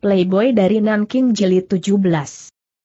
Playboy dari Nanking Jelit 17.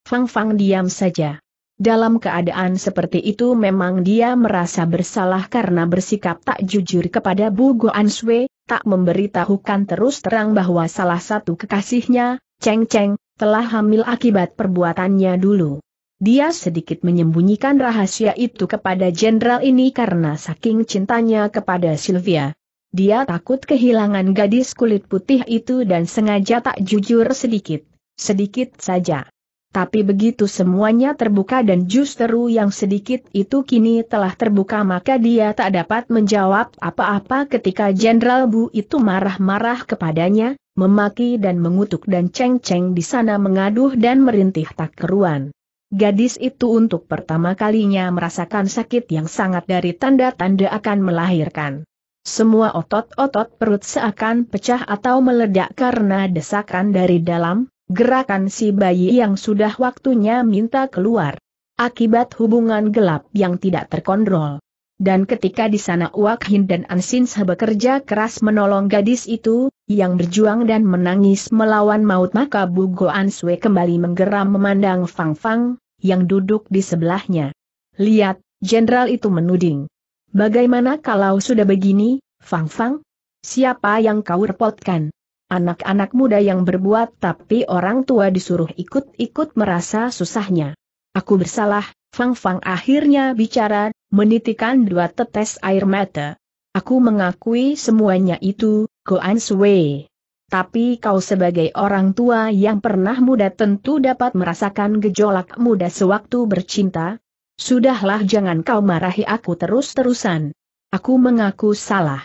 Fang Fang diam saja. Dalam keadaan seperti itu memang dia merasa bersalah karena bersikap tak jujur kepada Bu Goan Sui, tak memberitahukan terus terang bahwa salah satu kekasihnya, Cheng Cheng, telah hamil akibat perbuatannya dulu. Dia sedikit menyembunyikan rahasia itu kepada jenderal ini karena saking cintanya kepada Sylvia. Dia takut kehilangan gadis kulit putih itu dan sengaja tak jujur sedikit. Sedikit saja. Tapi begitu semuanya terbuka dan justru yang sedikit itu kini telah terbuka maka dia tak dapat menjawab apa-apa ketika Jenderal Bu itu marah-marah kepadanya, memaki dan mengutuk dan ceng-ceng di sana mengaduh dan merintih tak keruan. Gadis itu untuk pertama kalinya merasakan sakit yang sangat dari tanda-tanda akan melahirkan. Semua otot-otot perut seakan pecah atau meledak karena desakan dari dalam, gerakan si bayi yang sudah waktunya minta keluar. Akibat hubungan gelap yang tidak terkontrol. Dan ketika di sana Wak Hin dan Ansin bekerja keras menolong gadis itu, yang berjuang dan menangis melawan maut maka Bu Goan Sue kembali menggeram memandang Fang Fang, yang duduk di sebelahnya. Lihat, jenderal itu menuding. Bagaimana kalau sudah begini, Fang Fang? Siapa yang kau repotkan? Anak-anak muda yang berbuat tapi orang tua disuruh ikut-ikut merasa susahnya. Aku bersalah, Fang Fang akhirnya bicara, menitikan dua tetes air mata. Aku mengakui semuanya itu, Goan Sui. Tapi kau sebagai orang tua yang pernah muda tentu dapat merasakan gejolak muda sewaktu bercinta, Sudahlah jangan kau marahi aku terus-terusan. Aku mengaku salah.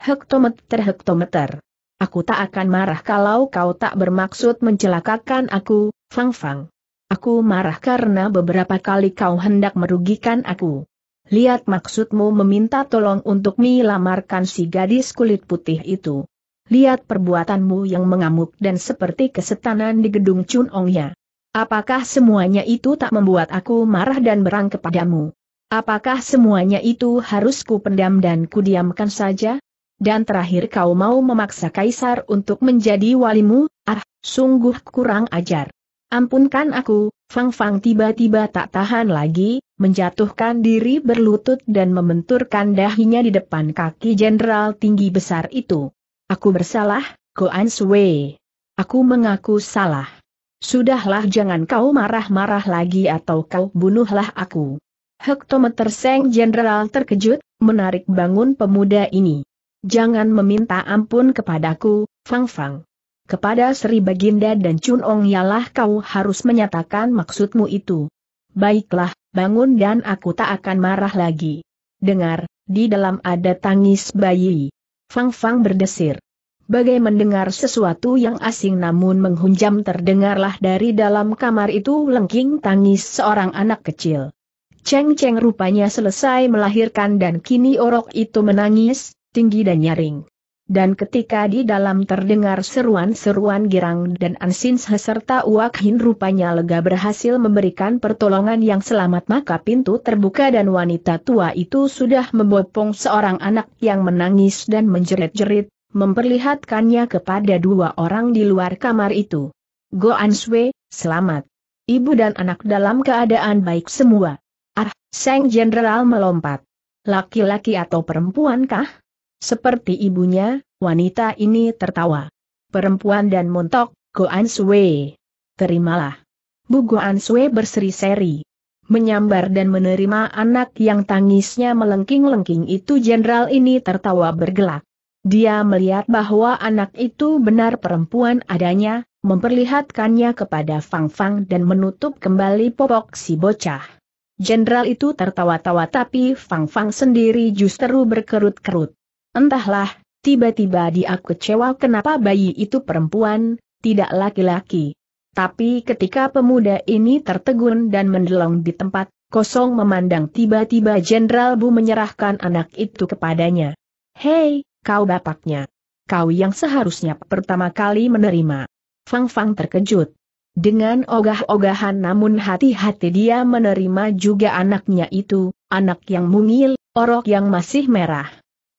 Hektometer hektometer. Aku tak akan marah kalau kau tak bermaksud mencelakakan aku, Fang Fang. Aku marah karena beberapa kali kau hendak merugikan aku. Lihat maksudmu meminta tolong untuk melamarkan si gadis kulit putih itu. Lihat perbuatanmu yang mengamuk dan seperti kesetanan di gedung Chun ya. Apakah semuanya itu tak membuat aku marah dan berang kepadamu? Apakah semuanya itu harus ku pendam dan ku diamkan saja? Dan terakhir kau mau memaksa kaisar untuk menjadi walimu? Ah, sungguh kurang ajar. Ampunkan aku, Fang Fang tiba-tiba tak tahan lagi, menjatuhkan diri berlutut dan membenturkan dahinya di depan kaki jenderal tinggi besar itu. Aku bersalah, Goan Sui. Aku mengaku salah. Sudahlah jangan kau marah-marah lagi atau kau bunuhlah aku. Hektometer Seng Jenderal terkejut, menarik bangun pemuda ini. Jangan meminta ampun kepadaku, Fang Fang. Kepada Sri Baginda dan Chun Ong ialah kau harus menyatakan maksudmu itu. Baiklah, bangun dan aku tak akan marah lagi. Dengar, di dalam ada tangis bayi. Fang Fang berdesir bagai mendengar sesuatu yang asing namun menghunjam terdengarlah dari dalam kamar itu lengking tangis seorang anak kecil. Cheng Cheng rupanya selesai melahirkan dan kini orok itu menangis, tinggi dan nyaring. Dan ketika di dalam terdengar seruan-seruan girang dan ansin serta Uak Hin rupanya lega berhasil memberikan pertolongan yang selamat maka pintu terbuka dan wanita tua itu sudah membopong seorang anak yang menangis dan menjerit-jerit, memperlihatkannya kepada dua orang di luar kamar itu. Go Answe, selamat. Ibu dan anak dalam keadaan baik semua. Ah, Sang Jenderal melompat. Laki-laki atau perempuankah? Seperti ibunya, wanita ini tertawa. Perempuan dan montok, Go Answe. Terimalah. Bu Go Answe berseri-seri menyambar dan menerima anak yang tangisnya melengking-lengking itu jenderal ini tertawa bergelak. Dia melihat bahwa anak itu benar perempuan adanya, memperlihatkannya kepada Fang Fang dan menutup kembali popok si bocah. Jenderal itu tertawa-tawa tapi Fang Fang sendiri justru berkerut-kerut. Entahlah, tiba-tiba dia kecewa kenapa bayi itu perempuan, tidak laki-laki. Tapi ketika pemuda ini tertegun dan mendelong di tempat kosong memandang tiba-tiba Jenderal Bu menyerahkan anak itu kepadanya. Hei, kau bapaknya. Kau yang seharusnya pertama kali menerima. Fang Fang terkejut. Dengan ogah-ogahan namun hati-hati dia menerima juga anaknya itu, anak yang mungil, orok yang masih merah.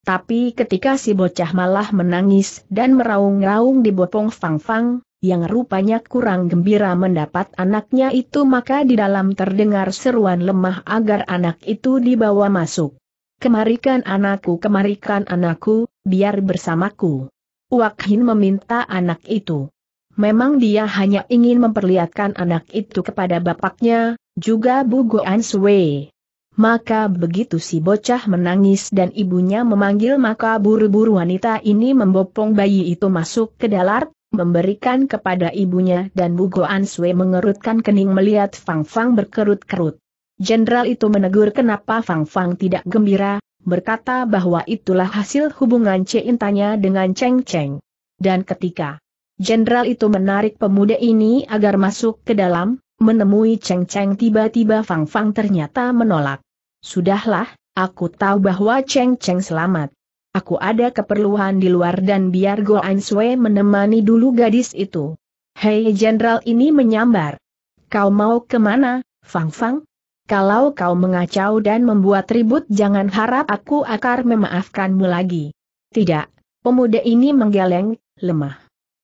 Tapi ketika si bocah malah menangis dan meraung-raung di bopong Fang Fang, yang rupanya kurang gembira mendapat anaknya itu maka di dalam terdengar seruan lemah agar anak itu dibawa masuk. Kemarikan anakku kemarikan anakku, biar bersamaku. Wak Hin meminta anak itu. Memang dia hanya ingin memperlihatkan anak itu kepada bapaknya, juga Bu Goan Sui. Maka begitu si bocah menangis dan ibunya memanggil maka buru-buru wanita ini membopong bayi itu masuk ke dalar, memberikan kepada ibunya dan Bu Goan Sui mengerutkan kening melihat Fang Fang berkerut-kerut. Jenderal itu menegur kenapa Fang Fang tidak gembira, berkata bahwa itulah hasil hubungan cintanya dengan Cheng Cheng. Dan ketika jenderal itu menarik pemuda ini agar masuk ke dalam, menemui Cheng Cheng tiba-tiba Fang Fang ternyata menolak. Sudahlah, aku tahu bahwa Cheng Cheng selamat. Aku ada keperluan di luar dan biar Go An Sui menemani dulu gadis itu. Hei jenderal ini menyambar. Kau mau kemana, Fang Fang? Kalau kau mengacau dan membuat ribut jangan harap aku akan memaafkanmu lagi. Tidak, pemuda ini menggeleng, lemah.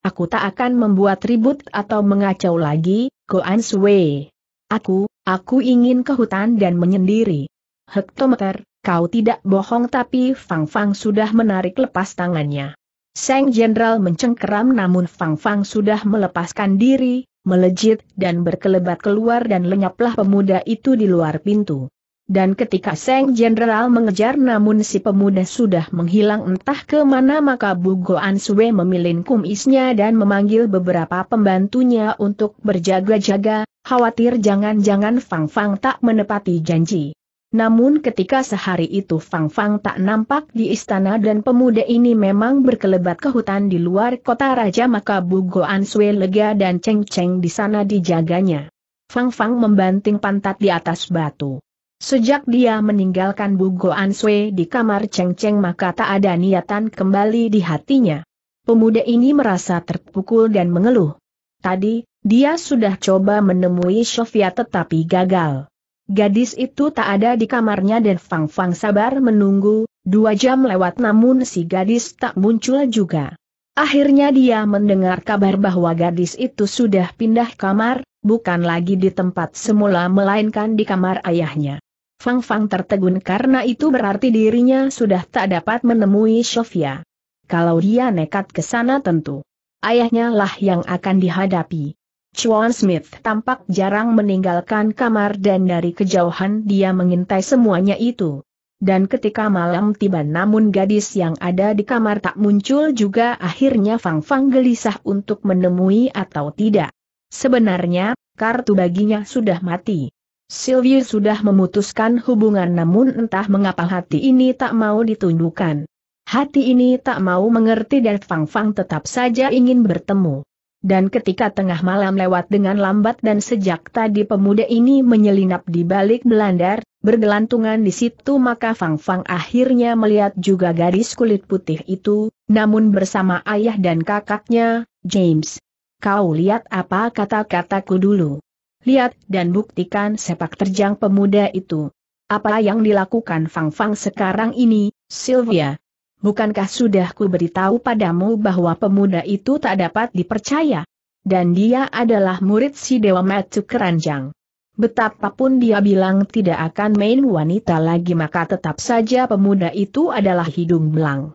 Aku tak akan membuat ribut atau mengacau lagi, Goan Sui. Aku, aku ingin ke hutan dan menyendiri. Hektometer, kau tidak bohong tapi Fang Fang sudah menarik lepas tangannya. Seng Jenderal mencengkeram namun Fang Fang sudah melepaskan diri, melejit dan berkelebat keluar dan lenyaplah pemuda itu di luar pintu. Dan ketika Seng Jenderal mengejar namun si pemuda sudah menghilang entah ke mana maka Bugo Ansue memilin kumisnya dan memanggil beberapa pembantunya untuk berjaga-jaga, khawatir jangan-jangan Fang Fang tak menepati janji. Namun ketika sehari itu Fang Fang tak nampak di istana dan pemuda ini memang berkelebat ke hutan di luar kota raja maka Goan Sue lega dan Cheng Cheng di sana dijaganya. Fang Fang membanting pantat di atas batu. Sejak dia meninggalkan Goan Sue di kamar Cheng Cheng maka tak ada niatan kembali di hatinya. Pemuda ini merasa terpukul dan mengeluh. Tadi, dia sudah coba menemui Sofia tetapi gagal. Gadis itu tak ada di kamarnya dan Fang Fang sabar menunggu, dua jam lewat namun si gadis tak muncul juga. Akhirnya dia mendengar kabar bahwa gadis itu sudah pindah kamar, bukan lagi di tempat semula melainkan di kamar ayahnya. Fang Fang tertegun karena itu berarti dirinya sudah tak dapat menemui Sofia. Kalau dia nekat ke sana tentu ayahnya lah yang akan dihadapi. Chuan Smith tampak jarang meninggalkan kamar dan dari kejauhan dia mengintai semuanya itu. Dan ketika malam tiba namun gadis yang ada di kamar tak muncul juga akhirnya Fang Fang gelisah untuk menemui atau tidak. Sebenarnya, kartu baginya sudah mati. Sylvia sudah memutuskan hubungan namun entah mengapa hati ini tak mau ditunjukkan. Hati ini tak mau mengerti dan Fang Fang tetap saja ingin bertemu dan ketika tengah malam lewat dengan lambat dan sejak tadi pemuda ini menyelinap di balik belandar, bergelantungan di situ maka Fang Fang akhirnya melihat juga gadis kulit putih itu, namun bersama ayah dan kakaknya, James. Kau lihat apa kata-kataku dulu. Lihat dan buktikan sepak terjang pemuda itu. Apa yang dilakukan Fang Fang sekarang ini, Sylvia? bukankah sudah ku beritahu padamu bahwa pemuda itu tak dapat dipercaya? Dan dia adalah murid si Dewa Matu Keranjang. Betapapun dia bilang tidak akan main wanita lagi maka tetap saja pemuda itu adalah hidung belang.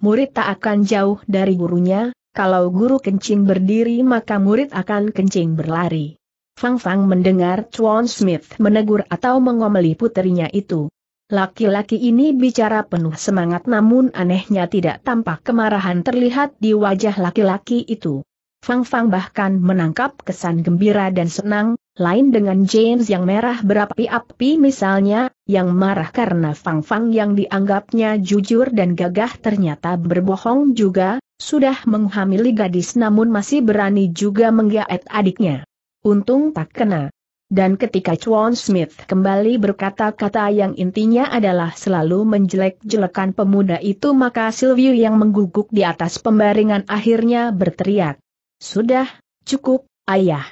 Murid tak akan jauh dari gurunya, kalau guru kencing berdiri maka murid akan kencing berlari. Fang Fang mendengar Chuan Smith menegur atau mengomeli putrinya itu. Laki-laki ini bicara penuh semangat namun anehnya tidak tampak kemarahan terlihat di wajah laki-laki itu. Fang Fang bahkan menangkap kesan gembira dan senang, lain dengan James yang merah berapi-api misalnya, yang marah karena Fang Fang yang dianggapnya jujur dan gagah ternyata berbohong juga, sudah menghamili gadis namun masih berani juga menggaet adiknya. Untung tak kena. Dan ketika Chuan Smith kembali berkata-kata yang intinya adalah selalu menjelek-jelekan pemuda itu maka Silvio yang mengguguk di atas pembaringan akhirnya berteriak. Sudah, cukup, ayah.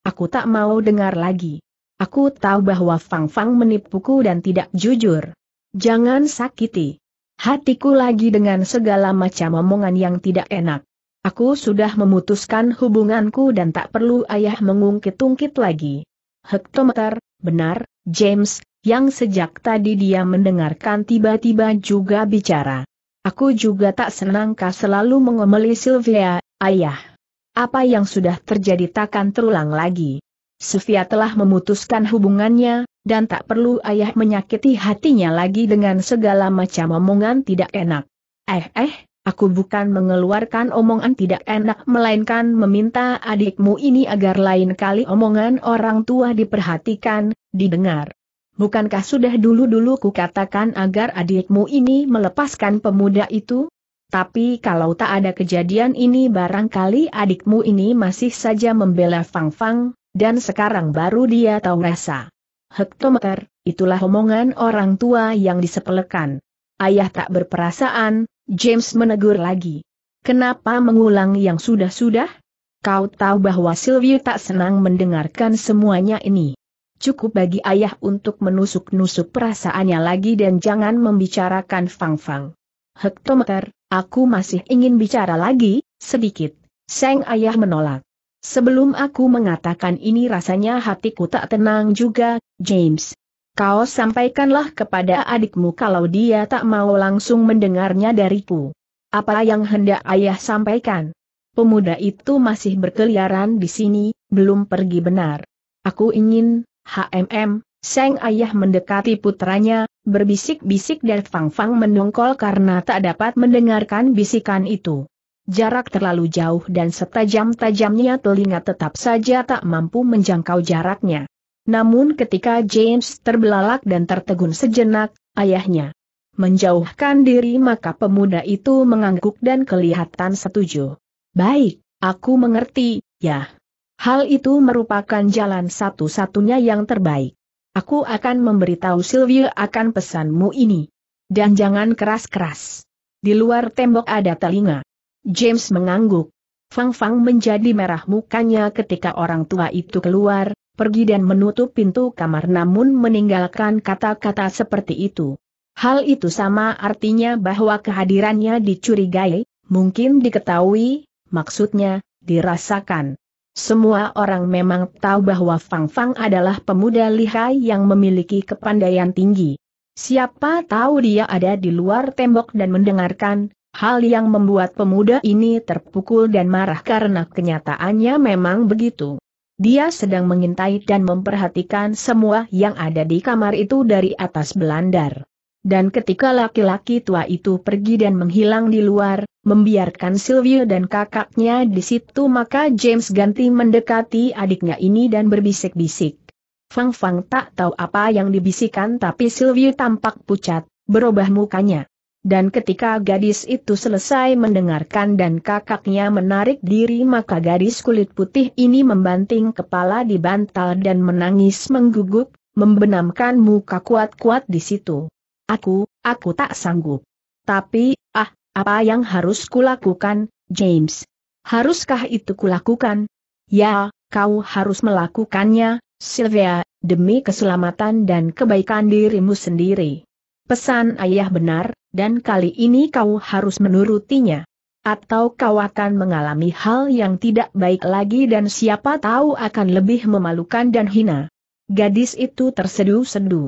Aku tak mau dengar lagi. Aku tahu bahwa Fang Fang menipuku dan tidak jujur. Jangan sakiti hatiku lagi dengan segala macam omongan yang tidak enak. Aku sudah memutuskan hubunganku dan tak perlu ayah mengungkit-ungkit lagi hektometer, benar, James, yang sejak tadi dia mendengarkan tiba-tiba juga bicara. Aku juga tak senang selalu mengomeli Sylvia, ayah. Apa yang sudah terjadi takkan terulang lagi. Sylvia telah memutuskan hubungannya, dan tak perlu ayah menyakiti hatinya lagi dengan segala macam omongan tidak enak. Eh eh, Aku bukan mengeluarkan omongan tidak enak melainkan meminta adikmu ini agar lain kali omongan orang tua diperhatikan, didengar. Bukankah sudah dulu-dulu kukatakan agar adikmu ini melepaskan pemuda itu? Tapi kalau tak ada kejadian ini barangkali adikmu ini masih saja membela Fang Fang, dan sekarang baru dia tahu rasa. Hektometer, itulah omongan orang tua yang disepelekan. Ayah tak berperasaan, James menegur lagi. Kenapa mengulang yang sudah-sudah? Kau tahu bahwa Sylvie tak senang mendengarkan semuanya ini. Cukup bagi ayah untuk menusuk-nusuk perasaannya lagi dan jangan membicarakan Fang-Fang. Hektometer, aku masih ingin bicara lagi, sedikit. Seng ayah menolak. Sebelum aku mengatakan ini rasanya hatiku tak tenang juga, James, Kau sampaikanlah kepada adikmu kalau dia tak mau langsung mendengarnya dariku. Apa yang hendak ayah sampaikan? Pemuda itu masih berkeliaran di sini, belum pergi benar. Aku ingin, HMM, Seng ayah mendekati putranya, berbisik-bisik dan Fang Fang mendongkol karena tak dapat mendengarkan bisikan itu. Jarak terlalu jauh dan setajam-tajamnya telinga tetap saja tak mampu menjangkau jaraknya. Namun ketika James terbelalak dan tertegun sejenak, ayahnya menjauhkan diri maka pemuda itu mengangguk dan kelihatan setuju. Baik, aku mengerti, ya. Hal itu merupakan jalan satu-satunya yang terbaik. Aku akan memberitahu Sylvia akan pesanmu ini. Dan jangan keras-keras. Di luar tembok ada telinga. James mengangguk. Fang Fang menjadi merah mukanya ketika orang tua itu keluar, pergi dan menutup pintu kamar namun meninggalkan kata-kata seperti itu. Hal itu sama artinya bahwa kehadirannya dicurigai, mungkin diketahui, maksudnya, dirasakan. Semua orang memang tahu bahwa Fang Fang adalah pemuda lihai yang memiliki kepandaian tinggi. Siapa tahu dia ada di luar tembok dan mendengarkan, hal yang membuat pemuda ini terpukul dan marah karena kenyataannya memang begitu. Dia sedang mengintai dan memperhatikan semua yang ada di kamar itu dari atas belandar. Dan ketika laki-laki tua itu pergi dan menghilang di luar, membiarkan Sylvia dan kakaknya di situ maka James ganti mendekati adiknya ini dan berbisik-bisik. Fang Fang tak tahu apa yang dibisikkan, tapi Sylvia tampak pucat, berubah mukanya. Dan ketika gadis itu selesai mendengarkan dan kakaknya menarik diri maka gadis kulit putih ini membanting kepala di bantal dan menangis mengguguk, membenamkan muka kuat-kuat di situ. Aku, aku tak sanggup. Tapi, ah, apa yang harus kulakukan, James? Haruskah itu kulakukan? Ya, kau harus melakukannya, Sylvia, demi keselamatan dan kebaikan dirimu sendiri. Pesan ayah benar, dan kali ini kau harus menurutinya. Atau kau akan mengalami hal yang tidak baik lagi dan siapa tahu akan lebih memalukan dan hina. Gadis itu tersedu sedu.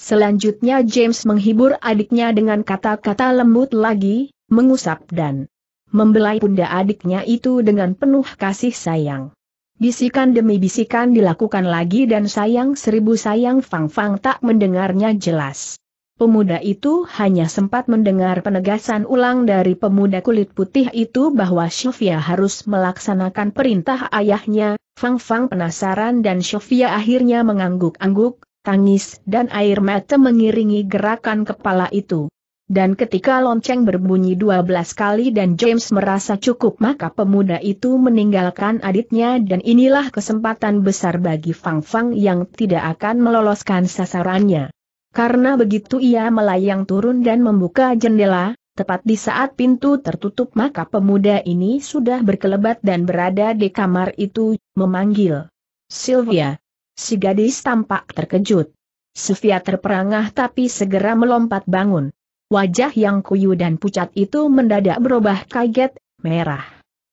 Selanjutnya James menghibur adiknya dengan kata-kata lembut lagi, mengusap dan membelai punda adiknya itu dengan penuh kasih sayang. Bisikan demi bisikan dilakukan lagi dan sayang seribu sayang Fang Fang tak mendengarnya jelas. Pemuda itu hanya sempat mendengar penegasan ulang dari pemuda kulit putih itu bahwa Sofia harus melaksanakan perintah ayahnya, Fang Fang penasaran dan Sofia akhirnya mengangguk-angguk, tangis dan air mata mengiringi gerakan kepala itu. Dan ketika lonceng berbunyi 12 kali dan James merasa cukup maka pemuda itu meninggalkan adiknya dan inilah kesempatan besar bagi Fang Fang yang tidak akan meloloskan sasarannya. Karena begitu ia melayang turun dan membuka jendela, tepat di saat pintu tertutup maka pemuda ini sudah berkelebat dan berada di kamar itu, memanggil. Sylvia. Si gadis tampak terkejut. Sylvia terperangah tapi segera melompat bangun. Wajah yang kuyu dan pucat itu mendadak berubah kaget, merah.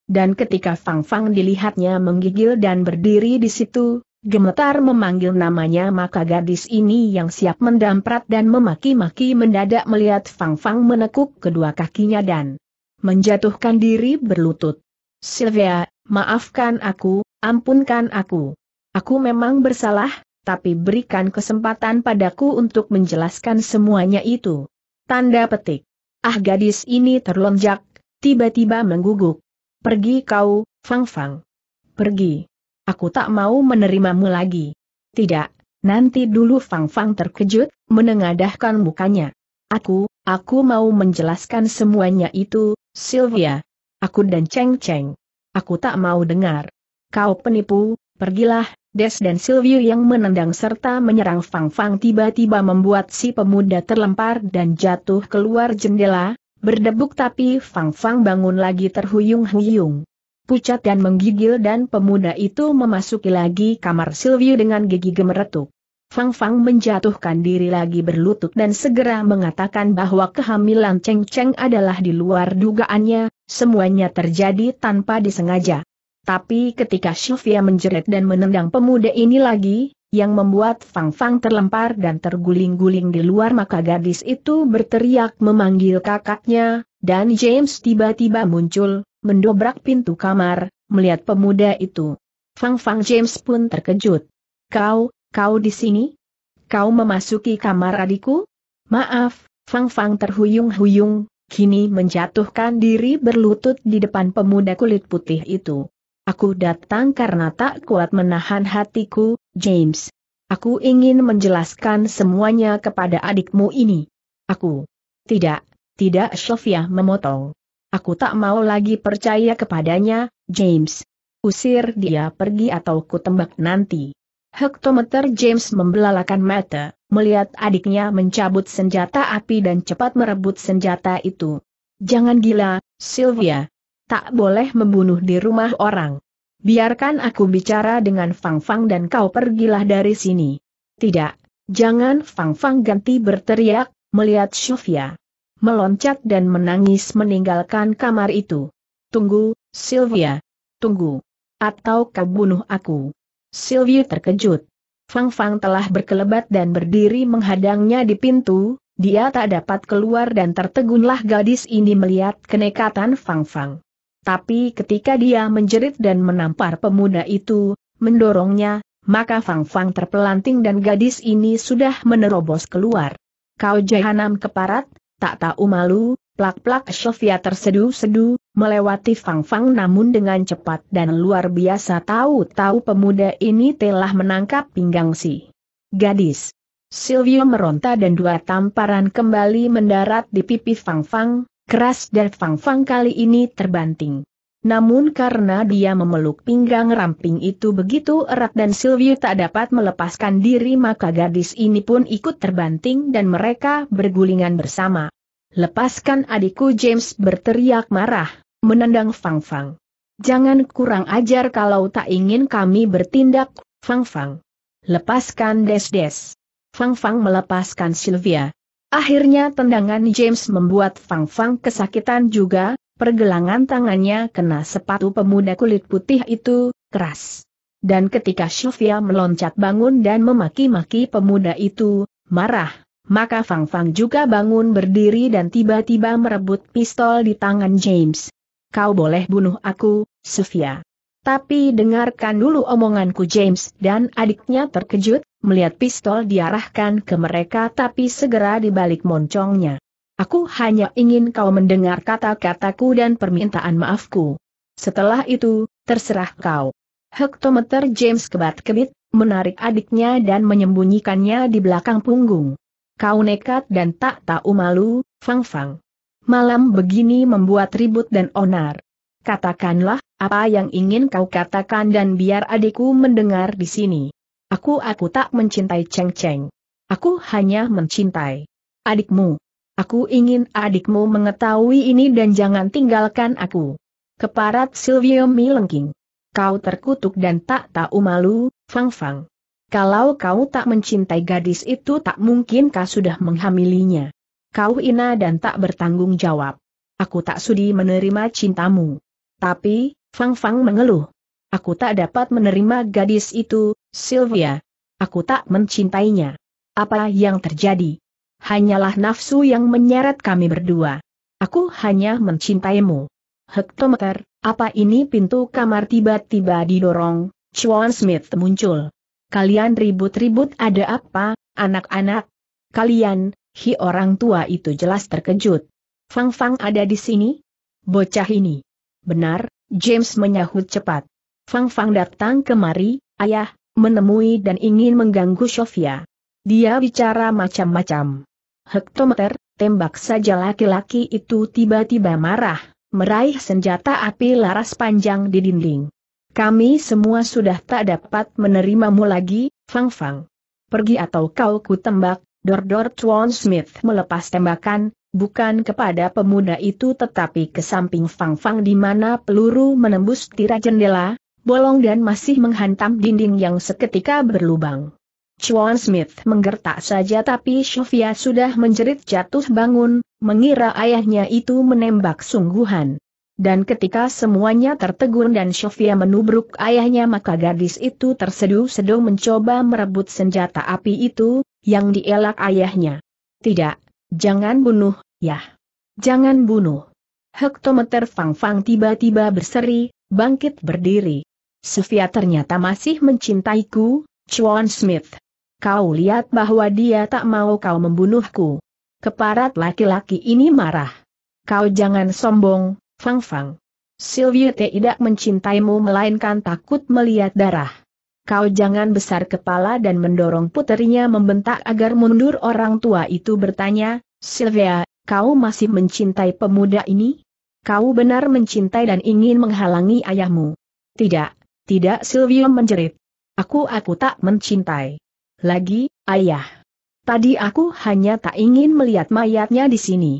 Dan ketika Fang Fang dilihatnya menggigil dan berdiri di situ, Gemetar memanggil namanya maka gadis ini yang siap mendamprat dan memaki-maki mendadak melihat Fang Fang menekuk kedua kakinya dan menjatuhkan diri berlutut. Sylvia, maafkan aku, ampunkan aku. Aku memang bersalah, tapi berikan kesempatan padaku untuk menjelaskan semuanya itu. Tanda petik. Ah gadis ini terlonjak, tiba-tiba mengguguk. Pergi kau, Fang Fang. Pergi. Aku tak mau menerimamu lagi. Tidak, nanti dulu Fang Fang terkejut, menengadahkan mukanya. Aku, aku mau menjelaskan semuanya itu, Sylvia. Aku dan Cheng Cheng. Aku tak mau dengar. Kau penipu, pergilah, Des dan Sylvia yang menendang serta menyerang Fang Fang tiba-tiba membuat si pemuda terlempar dan jatuh keluar jendela, berdebuk tapi Fang Fang bangun lagi terhuyung-huyung pucat dan menggigil dan pemuda itu memasuki lagi kamar Silvio dengan gigi gemeretuk. Fang Fang menjatuhkan diri lagi berlutut dan segera mengatakan bahwa kehamilan Cheng Cheng adalah di luar dugaannya, semuanya terjadi tanpa disengaja. Tapi ketika Sylvia menjerit dan menendang pemuda ini lagi, yang membuat Fang Fang terlempar dan terguling-guling di luar maka gadis itu berteriak memanggil kakaknya, dan James tiba-tiba muncul, mendobrak pintu kamar, melihat pemuda itu. Fang Fang James pun terkejut. Kau, kau di sini? Kau memasuki kamar adikku? Maaf, Fang Fang terhuyung-huyung, kini menjatuhkan diri berlutut di depan pemuda kulit putih itu. Aku datang karena tak kuat menahan hatiku, James. Aku ingin menjelaskan semuanya kepada adikmu ini. Aku. Tidak, tidak Sylvia memotong. Aku tak mau lagi percaya kepadanya, James. Usir dia pergi atau ku nanti. Hektometer James membelalakan mata, melihat adiknya mencabut senjata api dan cepat merebut senjata itu. Jangan gila, Sylvia tak boleh membunuh di rumah orang. Biarkan aku bicara dengan Fang Fang dan kau pergilah dari sini. Tidak, jangan Fang Fang ganti berteriak, melihat Sofia. Meloncat dan menangis meninggalkan kamar itu. Tunggu, Sylvia. Tunggu. Atau kau bunuh aku. Sylvia terkejut. Fang Fang telah berkelebat dan berdiri menghadangnya di pintu, dia tak dapat keluar dan tertegunlah gadis ini melihat kenekatan Fang Fang. Tapi ketika dia menjerit dan menampar pemuda itu, mendorongnya, maka Fang Fang terpelanting dan gadis ini sudah menerobos keluar. Kau jahanam keparat, tak tahu malu, plak-plak Sylvia tersedu-sedu, melewati Fang Fang namun dengan cepat dan luar biasa tahu-tahu pemuda ini telah menangkap pinggang si gadis. Silvio meronta dan dua tamparan kembali mendarat di pipi Fang Fang, keras dan Fang Fang kali ini terbanting. Namun karena dia memeluk pinggang ramping itu begitu erat dan Silvio tak dapat melepaskan diri maka gadis ini pun ikut terbanting dan mereka bergulingan bersama. Lepaskan adikku James berteriak marah, menendang Fang Fang. Jangan kurang ajar kalau tak ingin kami bertindak, Fang Fang. Lepaskan Des Des. Fang Fang melepaskan Silvia. Akhirnya tendangan James membuat Fang Fang kesakitan juga, pergelangan tangannya kena sepatu pemuda kulit putih itu, keras. Dan ketika Sylvia meloncat bangun dan memaki-maki pemuda itu, marah, maka Fang Fang juga bangun berdiri dan tiba-tiba merebut pistol di tangan James. Kau boleh bunuh aku, Sylvia. Tapi dengarkan dulu omonganku James dan adiknya terkejut, melihat pistol diarahkan ke mereka tapi segera dibalik moncongnya. Aku hanya ingin kau mendengar kata-kataku dan permintaan maafku. Setelah itu, terserah kau. Hektometer James kebat-kebit, menarik adiknya dan menyembunyikannya di belakang punggung. Kau nekat dan tak tahu malu, Fang Fang. Malam begini membuat ribut dan onar. Katakanlah, apa yang ingin kau katakan dan biar adikku mendengar di sini. Aku aku tak mencintai Cheng Cheng. Aku hanya mencintai adikmu. Aku ingin adikmu mengetahui ini dan jangan tinggalkan aku. Keparat Silvio milengking. Kau terkutuk dan tak tahu malu, Fang Fang. Kalau kau tak mencintai gadis itu tak mungkin kau sudah menghamilinya. Kau ina dan tak bertanggung jawab. Aku tak sudi menerima cintamu. Tapi, Fang Fang mengeluh. Aku tak dapat menerima gadis itu, Sylvia. Aku tak mencintainya. Apa yang terjadi? Hanyalah nafsu yang menyeret kami berdua. Aku hanya mencintaimu. Hektometer, apa ini pintu kamar tiba-tiba didorong, Chuan Smith muncul. Kalian ribut-ribut ada apa, anak-anak? Kalian, hi orang tua itu jelas terkejut. Fang Fang ada di sini? Bocah ini. Benar, James menyahut cepat. Fang Fang datang kemari, ayah, menemui dan ingin mengganggu Sofia. Dia bicara macam-macam. Hektometer, tembak saja laki-laki itu tiba-tiba marah, meraih senjata api laras panjang di dinding. Kami semua sudah tak dapat menerimamu lagi, Fang Fang. Pergi atau kau ku tembak, Dor Dor Tuan Smith melepas tembakan, bukan kepada pemuda itu tetapi ke samping Fang Fang di mana peluru menembus tirai jendela, bolong dan masih menghantam dinding yang seketika berlubang. Chuan Smith menggertak saja tapi Sofia sudah menjerit jatuh bangun, mengira ayahnya itu menembak sungguhan. Dan ketika semuanya tertegun dan Sofia menubruk ayahnya maka gadis itu terseduh-seduh mencoba merebut senjata api itu, yang dielak ayahnya. Tidak, Jangan bunuh, ya. Jangan bunuh. Hektometer Fang Fang tiba-tiba berseri, bangkit berdiri. Sofia ternyata masih mencintaiku, Chuan Smith. Kau lihat bahwa dia tak mau kau membunuhku. Keparat laki-laki ini marah. Kau jangan sombong, Fang Fang. Sylvia tidak mencintaimu melainkan takut melihat darah kau jangan besar kepala dan mendorong puterinya membentak agar mundur orang tua itu bertanya, Sylvia, kau masih mencintai pemuda ini? Kau benar mencintai dan ingin menghalangi ayahmu. Tidak, tidak Sylvia menjerit. Aku aku tak mencintai. Lagi, ayah. Tadi aku hanya tak ingin melihat mayatnya di sini.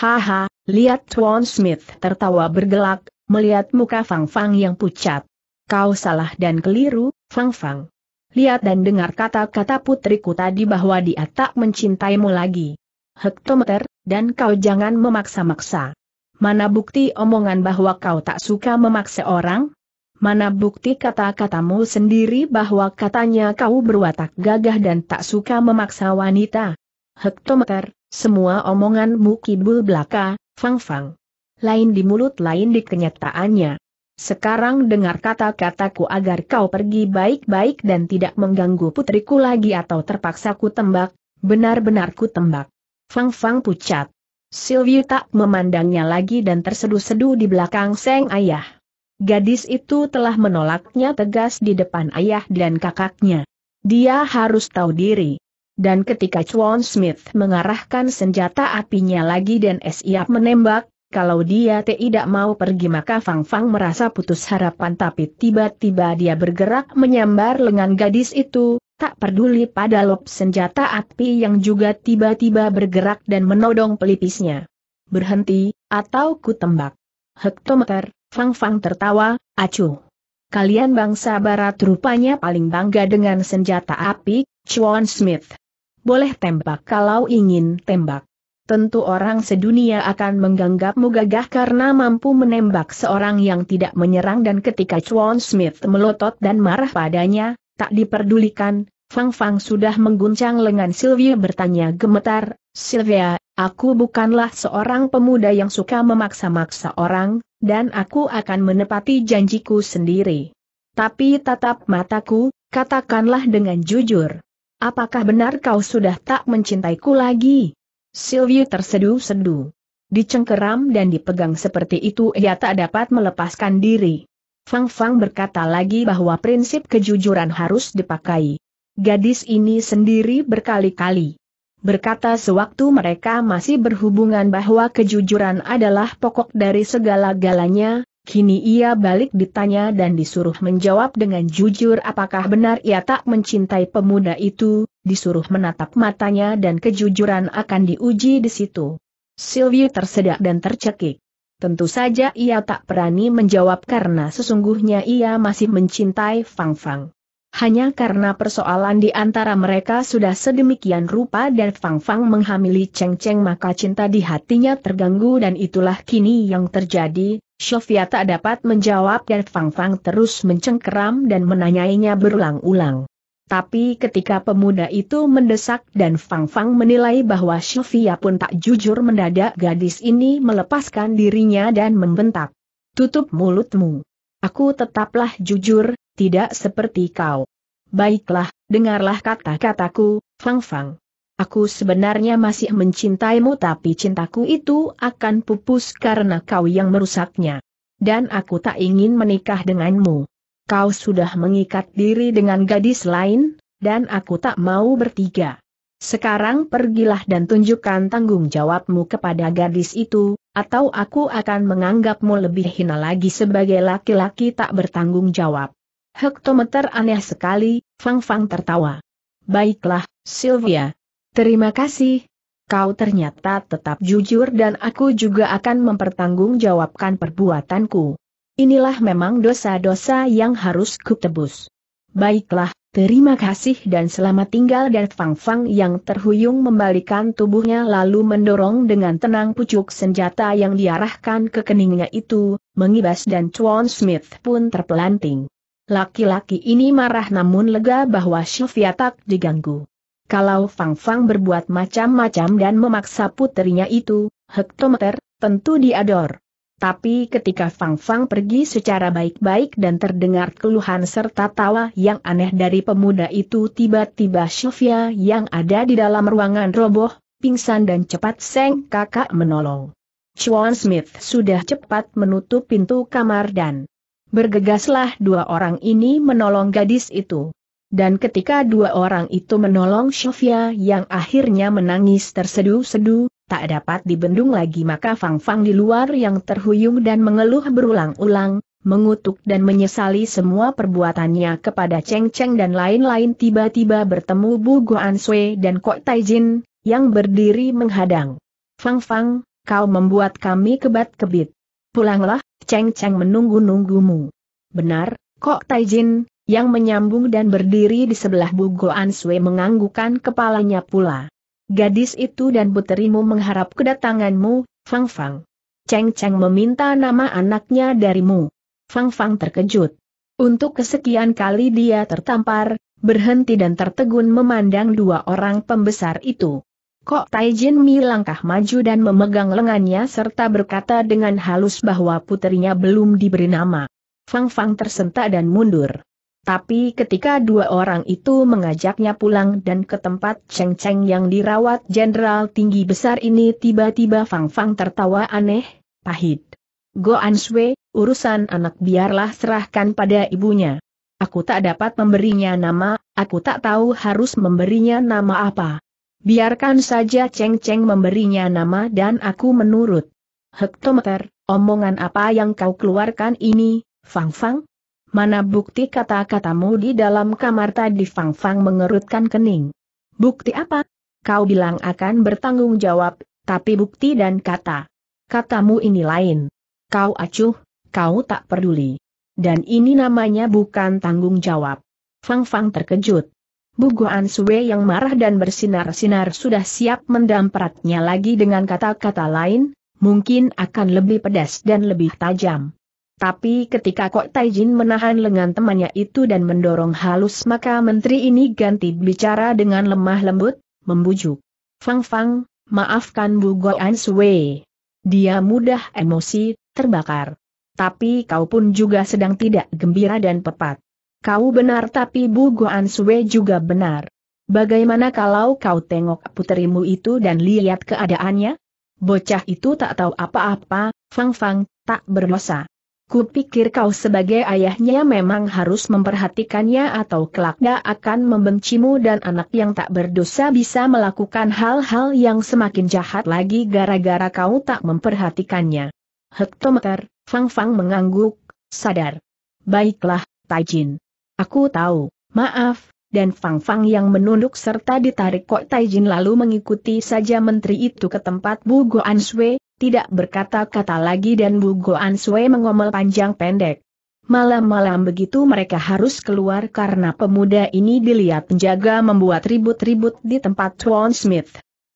Haha, lihat Tuan Smith tertawa bergelak, melihat muka Fang Fang yang pucat. Kau salah dan keliru, Fang Fang. Lihat dan dengar kata-kata putriku tadi bahwa dia tak mencintaimu lagi. Hektometer, dan kau jangan memaksa-maksa. Mana bukti omongan bahwa kau tak suka memaksa orang? Mana bukti kata-katamu sendiri bahwa katanya kau berwatak gagah dan tak suka memaksa wanita? Hektometer, semua omonganmu kibul belaka, fang-fang. Lain di mulut lain di kenyataannya. Sekarang dengar kata-kataku agar kau pergi baik-baik dan tidak mengganggu putriku lagi atau terpaksa ku tembak, benar-benar ku tembak. Fang Fang pucat. Silvi tak memandangnya lagi dan terseduh-seduh di belakang Seng Ayah. Gadis itu telah menolaknya tegas di depan ayah dan kakaknya. Dia harus tahu diri. Dan ketika Chuan Smith mengarahkan senjata apinya lagi dan siap menembak, kalau dia tidak mau pergi maka Fang Fang merasa putus harapan tapi tiba-tiba dia bergerak menyambar lengan gadis itu, tak peduli pada lop senjata api yang juga tiba-tiba bergerak dan menodong pelipisnya. Berhenti, atau ku tembak. Hektometer, Fang Fang tertawa, acuh. Kalian bangsa barat rupanya paling bangga dengan senjata api, Chuan Smith. Boleh tembak kalau ingin tembak tentu orang sedunia akan menganggapmu gagah karena mampu menembak seorang yang tidak menyerang dan ketika Chuan Smith melotot dan marah padanya, tak diperdulikan, Fang Fang sudah mengguncang lengan Sylvia bertanya gemetar, Sylvia, aku bukanlah seorang pemuda yang suka memaksa-maksa orang, dan aku akan menepati janjiku sendiri. Tapi tatap mataku, katakanlah dengan jujur. Apakah benar kau sudah tak mencintaiku lagi? Sylvie terseduh sedu Dicengkeram dan dipegang seperti itu ia tak dapat melepaskan diri. Fang Fang berkata lagi bahwa prinsip kejujuran harus dipakai. Gadis ini sendiri berkali-kali berkata sewaktu mereka masih berhubungan bahwa kejujuran adalah pokok dari segala galanya, Kini ia balik ditanya dan disuruh menjawab dengan jujur apakah benar ia tak mencintai pemuda itu, disuruh menatap matanya dan kejujuran akan diuji di situ. Sylvie tersedak dan tercekik. Tentu saja ia tak berani menjawab karena sesungguhnya ia masih mencintai Fang Fang. Hanya karena persoalan di antara mereka sudah sedemikian rupa dan Fang Fang menghamili Cheng Cheng maka cinta di hatinya terganggu dan itulah kini yang terjadi, Sofia tak dapat menjawab dan Fang Fang terus mencengkeram dan menanyainya berulang-ulang. Tapi ketika pemuda itu mendesak dan Fang Fang menilai bahwa Sofia pun tak jujur mendadak gadis ini melepaskan dirinya dan membentak. Tutup mulutmu. Aku tetaplah jujur, tidak seperti kau. Baiklah, dengarlah kata-kataku, Fang Fang. Aku sebenarnya masih mencintaimu tapi cintaku itu akan pupus karena kau yang merusaknya. Dan aku tak ingin menikah denganmu. Kau sudah mengikat diri dengan gadis lain, dan aku tak mau bertiga. Sekarang pergilah dan tunjukkan tanggung jawabmu kepada gadis itu, atau aku akan menganggapmu lebih hina lagi sebagai laki-laki tak bertanggung jawab. Hektometer aneh sekali, Fang Fang tertawa. Baiklah, Sylvia, Terima kasih. Kau ternyata tetap jujur dan aku juga akan mempertanggungjawabkan perbuatanku. Inilah memang dosa-dosa yang harus kutebus. Baiklah, terima kasih dan selamat tinggal dan Fang Fang yang terhuyung membalikan tubuhnya lalu mendorong dengan tenang pucuk senjata yang diarahkan ke keningnya itu, mengibas dan Chuan Smith pun terpelanting. Laki-laki ini marah namun lega bahwa Sylvia tak diganggu. Kalau Fang Fang berbuat macam-macam dan memaksa putrinya itu, hektometer, tentu diador. Tapi ketika Fang Fang pergi secara baik-baik dan terdengar keluhan serta tawa yang aneh dari pemuda itu tiba-tiba Sofia yang ada di dalam ruangan roboh, pingsan dan cepat Seng kakak menolong. Chuan Smith sudah cepat menutup pintu kamar dan bergegaslah dua orang ini menolong gadis itu. Dan ketika dua orang itu menolong Sofia yang akhirnya menangis tersedu-sedu, tak dapat dibendung lagi maka Fang Fang di luar yang terhuyung dan mengeluh berulang-ulang, mengutuk dan menyesali semua perbuatannya kepada Cheng Cheng dan lain-lain tiba-tiba bertemu Bu Guan Sui dan Kok Taijin, yang berdiri menghadang. Fang Fang, kau membuat kami kebat-kebit. Pulanglah, Cheng Cheng menunggu-nunggumu. Benar, Kok Taijin, yang menyambung dan berdiri di sebelah Bugo Sue menganggukan kepalanya pula. Gadis itu dan puterimu mengharap kedatanganmu, Fang Fang. Cheng Cheng meminta nama anaknya darimu. Fang Fang terkejut. Untuk kesekian kali dia tertampar, berhenti dan tertegun memandang dua orang pembesar itu. Kok Taijin Mi langkah maju dan memegang lengannya serta berkata dengan halus bahwa puterinya belum diberi nama. Fang Fang tersentak dan mundur. Tapi ketika dua orang itu mengajaknya pulang dan ke tempat Cheng Cheng yang dirawat jenderal tinggi besar ini tiba-tiba Fang Fang tertawa aneh, pahit. Goan Shui, urusan anak biarlah serahkan pada ibunya. Aku tak dapat memberinya nama, aku tak tahu harus memberinya nama apa. Biarkan saja Cheng Cheng memberinya nama dan aku menurut. Hektometer, omongan apa yang kau keluarkan ini, Fang Fang? Mana bukti kata-katamu di dalam kamar tadi Fang Fang mengerutkan kening. Bukti apa? Kau bilang akan bertanggung jawab, tapi bukti dan kata. Katamu ini lain. Kau acuh, kau tak peduli. Dan ini namanya bukan tanggung jawab. Fang Fang terkejut. Bu Guan Sue yang marah dan bersinar-sinar sudah siap mendampratnya lagi dengan kata-kata lain, mungkin akan lebih pedas dan lebih tajam. Tapi ketika Kok Taijin menahan lengan temannya itu dan mendorong halus maka menteri ini ganti bicara dengan lemah lembut, membujuk. Fang Fang, maafkan Bu Goan Sui. Dia mudah emosi, terbakar. Tapi kau pun juga sedang tidak gembira dan pepat. Kau benar tapi Bu Goan Sui juga benar. Bagaimana kalau kau tengok puterimu itu dan lihat keadaannya? Bocah itu tak tahu apa-apa, Fang Fang, tak berdosa. Kupikir kau sebagai ayahnya memang harus memperhatikannya atau kelak akan membencimu dan anak yang tak berdosa bisa melakukan hal-hal yang semakin jahat lagi gara-gara kau tak memperhatikannya. Hektometer, Fang Fang mengangguk, sadar. Baiklah, Taijin. Aku tahu, maaf, dan Fang Fang yang menunduk serta ditarik Kok Taijin lalu mengikuti saja menteri itu ke tempat Bu Goan tidak berkata-kata lagi dan Bu Goan Sui mengomel panjang pendek. Malam-malam begitu mereka harus keluar karena pemuda ini dilihat penjaga membuat ribut-ribut di tempat Tuan Smith.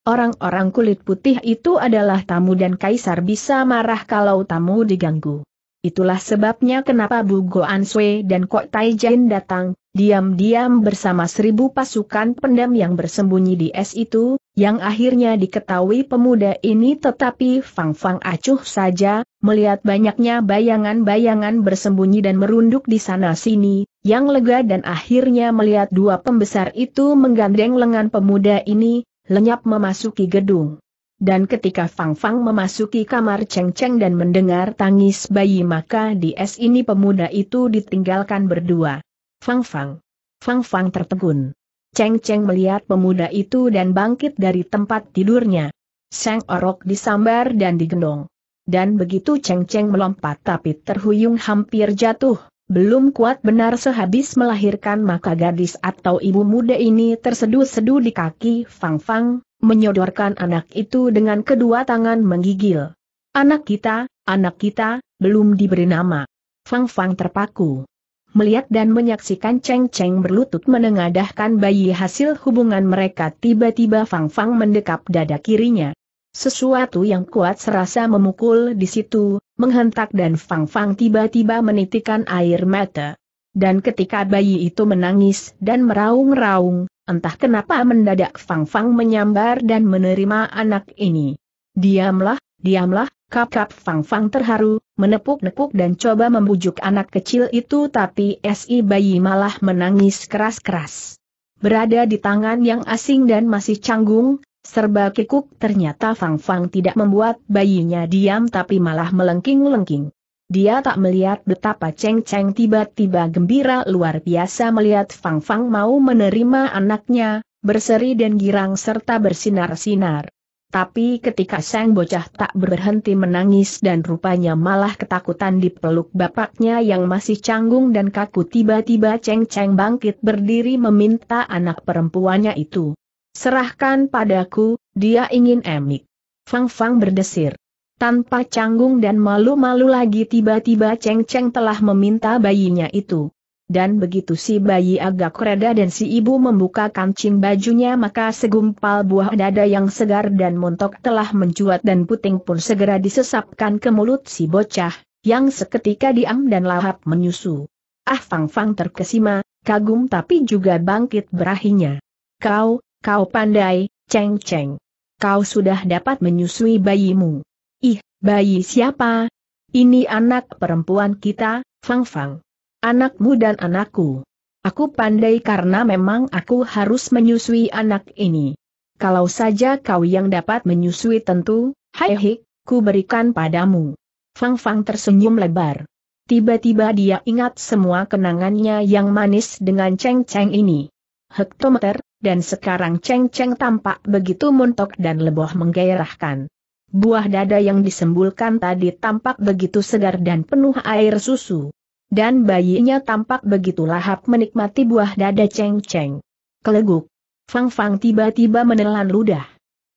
Orang-orang kulit putih itu adalah tamu dan kaisar bisa marah kalau tamu diganggu. Itulah sebabnya kenapa Bu Goan Sui dan Kok Tai Jin datang, diam-diam bersama seribu pasukan pendam yang bersembunyi di es itu, yang akhirnya diketahui pemuda ini tetapi Fang Fang acuh saja, melihat banyaknya bayangan-bayangan bersembunyi dan merunduk di sana-sini, yang lega dan akhirnya melihat dua pembesar itu menggandeng lengan pemuda ini, lenyap memasuki gedung. Dan ketika Fang Fang memasuki kamar Cheng Cheng dan mendengar tangis bayi maka di es ini pemuda itu ditinggalkan berdua. Fang Fang. Fang Fang tertegun. Cheng Cheng melihat pemuda itu dan bangkit dari tempat tidurnya. Sang Orok disambar dan digendong. Dan begitu Cheng Cheng melompat tapi terhuyung hampir jatuh, belum kuat benar sehabis melahirkan maka gadis atau ibu muda ini tersedu-sedu di kaki Fang Fang, menyodorkan anak itu dengan kedua tangan menggigil. Anak kita, anak kita, belum diberi nama. Fang Fang terpaku melihat dan menyaksikan Cheng Cheng berlutut menengadahkan bayi hasil hubungan mereka tiba-tiba Fang Fang mendekap dada kirinya. Sesuatu yang kuat serasa memukul di situ, menghentak dan Fang Fang tiba-tiba menitikan air mata. Dan ketika bayi itu menangis dan meraung-raung, entah kenapa mendadak Fang Fang menyambar dan menerima anak ini. Diamlah, Diamlah, kap-kap Fang-Fang terharu, menepuk-nepuk dan coba membujuk anak kecil itu tapi si bayi malah menangis keras-keras. Berada di tangan yang asing dan masih canggung, serba kikuk ternyata Fang-Fang tidak membuat bayinya diam tapi malah melengking-lengking. Dia tak melihat betapa Cheng Cheng tiba-tiba gembira luar biasa melihat Fang Fang mau menerima anaknya, berseri dan girang serta bersinar-sinar. Tapi ketika sang bocah tak berhenti menangis dan rupanya malah ketakutan di peluk bapaknya yang masih canggung dan kaku tiba-tiba ceng-ceng bangkit berdiri meminta anak perempuannya itu. Serahkan padaku, dia ingin emik. Fang-fang berdesir. Tanpa canggung dan malu-malu lagi tiba-tiba ceng-ceng telah meminta bayinya itu dan begitu si bayi agak reda dan si ibu membuka kancing bajunya maka segumpal buah dada yang segar dan montok telah mencuat dan puting pun segera disesapkan ke mulut si bocah, yang seketika diam dan lahap menyusu. Ah Fang Fang terkesima, kagum tapi juga bangkit berahinya. Kau, kau pandai, Ceng Ceng. Kau sudah dapat menyusui bayimu. Ih, bayi siapa? Ini anak perempuan kita, Fang Fang. Anakmu dan anakku. Aku pandai karena memang aku harus menyusui anak ini. Kalau saja kau yang dapat menyusui tentu, hai hik, ku berikan padamu. Fang Fang tersenyum lebar. Tiba-tiba dia ingat semua kenangannya yang manis dengan Cheng Cheng ini. Hektometer, dan sekarang Cheng Cheng tampak begitu montok dan leboh menggairahkan. Buah dada yang disembulkan tadi tampak begitu segar dan penuh air susu dan bayinya tampak begitu lahap menikmati buah dada ceng-ceng. Keleguk. Fang Fang tiba-tiba menelan ludah.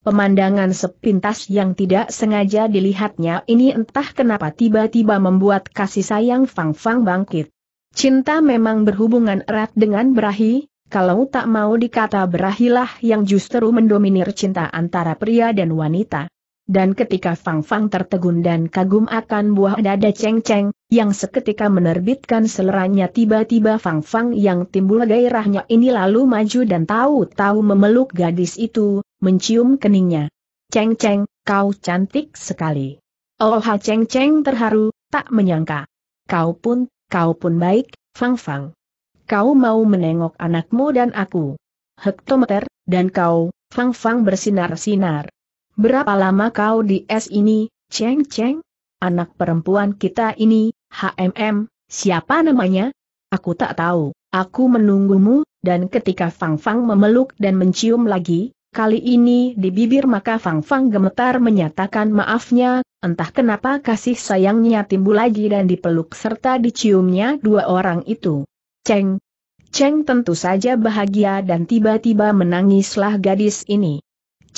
Pemandangan sepintas yang tidak sengaja dilihatnya ini entah kenapa tiba-tiba membuat kasih sayang Fang Fang bangkit. Cinta memang berhubungan erat dengan berahi, kalau tak mau dikata berahilah yang justru mendominir cinta antara pria dan wanita dan ketika Fang Fang tertegun dan kagum akan buah dada Cheng Cheng, yang seketika menerbitkan seleranya tiba-tiba Fang Fang yang timbul gairahnya ini lalu maju dan tahu-tahu memeluk gadis itu, mencium keningnya. Cheng Cheng, kau cantik sekali. Oh ha Cheng Ceng terharu, tak menyangka. Kau pun, kau pun baik, Fang Fang. Kau mau menengok anakmu dan aku. Hektometer, dan kau, Fang Fang bersinar-sinar. Berapa lama kau di es ini, Cheng Cheng? Anak perempuan kita ini, HMM, siapa namanya? Aku tak tahu, aku menunggumu, dan ketika Fang Fang memeluk dan mencium lagi, Kali ini di bibir maka Fang Fang gemetar menyatakan maafnya, entah kenapa kasih sayangnya timbul lagi dan dipeluk serta diciumnya dua orang itu. Cheng. Cheng tentu saja bahagia dan tiba-tiba menangislah gadis ini.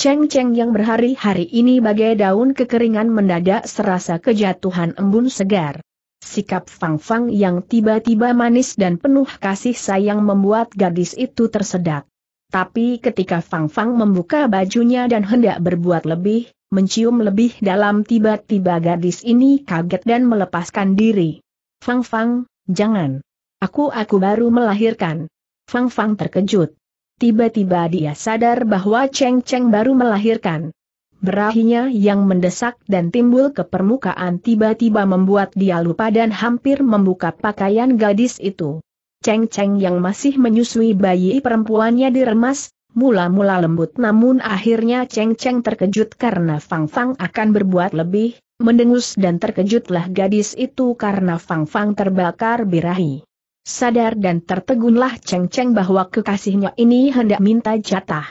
Cheng Cheng yang berhari-hari ini bagai daun kekeringan mendadak serasa kejatuhan embun segar. Sikap Fang Fang yang tiba-tiba manis dan penuh kasih sayang membuat gadis itu tersedak. Tapi ketika Fang Fang membuka bajunya dan hendak berbuat lebih, mencium lebih dalam tiba-tiba gadis ini kaget dan melepaskan diri. Fang Fang, jangan. Aku aku baru melahirkan. Fang Fang terkejut. Tiba-tiba dia sadar bahwa Cheng Cheng baru melahirkan. Berahinya yang mendesak dan timbul ke permukaan tiba-tiba membuat dia lupa dan hampir membuka pakaian gadis itu. Cheng Cheng yang masih menyusui bayi perempuannya diremas, mula-mula lembut namun akhirnya Cheng Cheng terkejut karena Fang Fang akan berbuat lebih, mendengus dan terkejutlah gadis itu karena Fang Fang terbakar birahi. Sadar dan tertegunlah Cheng Cheng bahwa kekasihnya ini hendak minta jatah.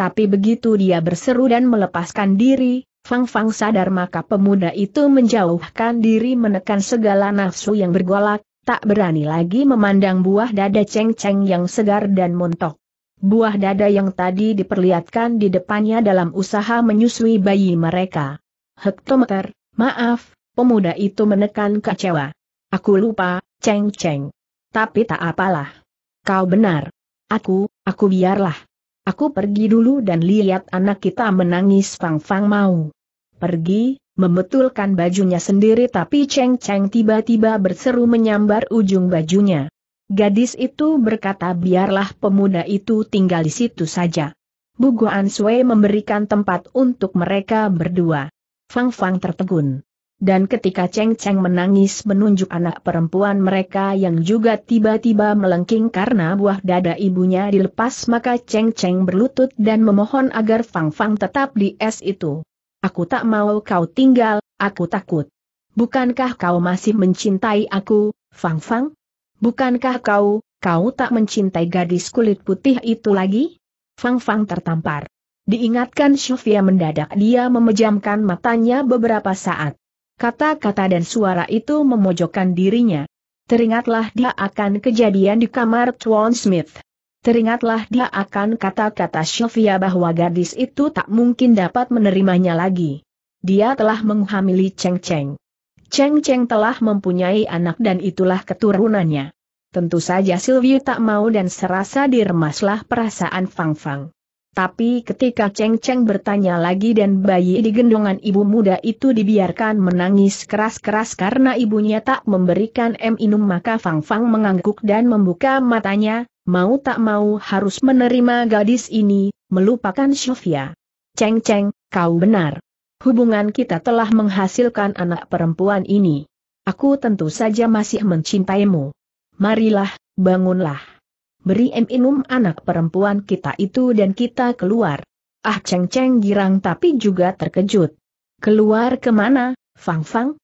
Tapi begitu dia berseru dan melepaskan diri, Fang Fang sadar maka pemuda itu menjauhkan diri menekan segala nafsu yang bergolak, tak berani lagi memandang buah dada Cheng Cheng yang segar dan montok. Buah dada yang tadi diperlihatkan di depannya dalam usaha menyusui bayi mereka. Hektometer, maaf, pemuda itu menekan kecewa. Aku lupa, Cheng Cheng. Tapi tak apalah. Kau benar. Aku, aku biarlah. Aku pergi dulu dan lihat anak kita menangis fang-fang mau. Pergi, membetulkan bajunya sendiri tapi Cheng Cheng tiba-tiba berseru menyambar ujung bajunya. Gadis itu berkata biarlah pemuda itu tinggal di situ saja. Bu Guan Sui memberikan tempat untuk mereka berdua. Fang Fang tertegun dan ketika Cheng Cheng menangis menunjuk anak perempuan mereka yang juga tiba-tiba melengking karena buah dada ibunya dilepas maka Cheng Cheng berlutut dan memohon agar Fang Fang tetap di es itu. Aku tak mau kau tinggal, aku takut. Bukankah kau masih mencintai aku, Fang Fang? Bukankah kau, kau tak mencintai gadis kulit putih itu lagi? Fang Fang tertampar. Diingatkan Shufia mendadak dia memejamkan matanya beberapa saat. Kata-kata dan suara itu memojokkan dirinya. Teringatlah dia akan kejadian di kamar Tuan Smith. Teringatlah dia akan kata-kata Sylvia bahwa gadis itu tak mungkin dapat menerimanya lagi. Dia telah menghamili Cheng Cheng. Cheng Cheng telah mempunyai anak dan itulah keturunannya. Tentu saja Sylvia tak mau dan serasa diremaslah perasaan Fang Fang. Tapi ketika Cheng Cheng bertanya lagi dan bayi di gendongan ibu muda itu dibiarkan menangis keras-keras karena ibunya tak memberikan eminum minum maka Fang Fang mengangguk dan membuka matanya, mau tak mau harus menerima gadis ini, melupakan Sofia. Cheng Cheng, kau benar. Hubungan kita telah menghasilkan anak perempuan ini. Aku tentu saja masih mencintaimu. Marilah, bangunlah beri minum anak perempuan kita itu dan kita keluar. Ah Cheng Cheng girang tapi juga terkejut. Keluar kemana, Fang Fang?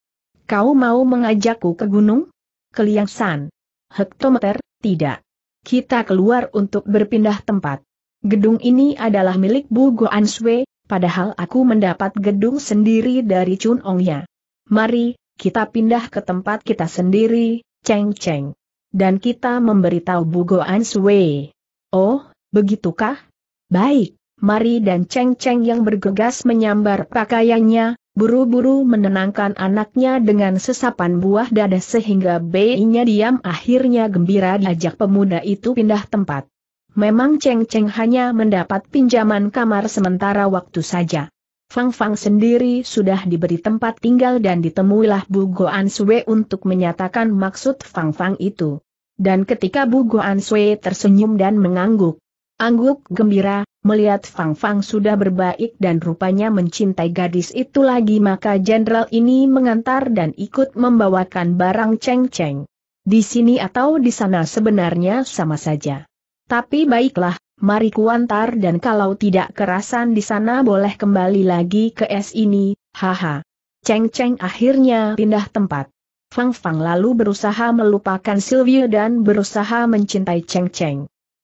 Kau mau mengajakku ke gunung? Ke Liang San? Hektometer, tidak. Kita keluar untuk berpindah tempat. Gedung ini adalah milik Bu Goan Sui, padahal aku mendapat gedung sendiri dari Chun Ongya. Mari, kita pindah ke tempat kita sendiri, Cheng Cheng dan kita memberitahu Bugo Ansue. Oh, begitukah? Baik, Mari dan Cheng Cheng yang bergegas menyambar pakaiannya, buru-buru menenangkan anaknya dengan sesapan buah dada sehingga bayinya diam akhirnya gembira diajak pemuda itu pindah tempat. Memang Cheng Cheng hanya mendapat pinjaman kamar sementara waktu saja. Fang Fang sendiri sudah diberi tempat tinggal dan ditemuilah Bu Goan Sue untuk menyatakan maksud Fang Fang itu. Dan ketika Bu Goan Sue tersenyum dan mengangguk, angguk gembira, melihat Fang Fang sudah berbaik dan rupanya mencintai gadis itu lagi maka jenderal ini mengantar dan ikut membawakan barang Cheng Cheng. Di sini atau di sana sebenarnya sama saja. Tapi baiklah, mari kuantar dan kalau tidak kerasan di sana boleh kembali lagi ke es ini, haha. Ceng Ceng akhirnya pindah tempat. Fang Fang lalu berusaha melupakan Sylvia dan berusaha mencintai Ceng Ceng.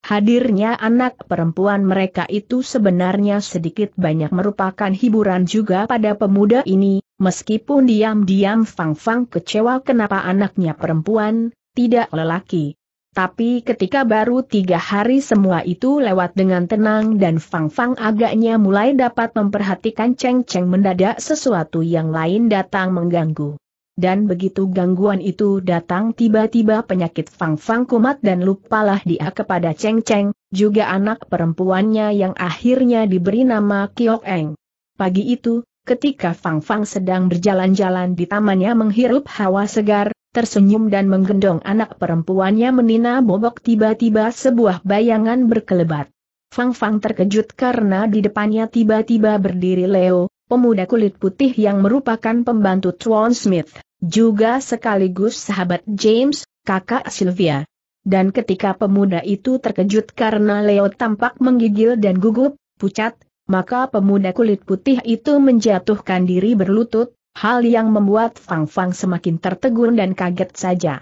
Hadirnya anak perempuan mereka itu sebenarnya sedikit banyak merupakan hiburan juga pada pemuda ini, meskipun diam-diam Fang Fang kecewa kenapa anaknya perempuan, tidak lelaki. Tapi ketika baru tiga hari semua itu lewat dengan tenang dan Fang Fang agaknya mulai dapat memperhatikan Cheng Cheng mendadak sesuatu yang lain datang mengganggu. Dan begitu gangguan itu datang tiba-tiba penyakit Fang Fang kumat dan lupalah dia kepada Cheng Cheng, juga anak perempuannya yang akhirnya diberi nama Kiok Eng. Pagi itu, ketika Fang Fang sedang berjalan-jalan di tamannya menghirup hawa segar, tersenyum dan menggendong anak perempuannya menina bobok tiba-tiba sebuah bayangan berkelebat. Fang Fang terkejut karena di depannya tiba-tiba berdiri Leo, pemuda kulit putih yang merupakan pembantu Tuan Smith, juga sekaligus sahabat James, kakak Sylvia. Dan ketika pemuda itu terkejut karena Leo tampak menggigil dan gugup, pucat, maka pemuda kulit putih itu menjatuhkan diri berlutut, hal yang membuat Fang Fang semakin tertegun dan kaget saja.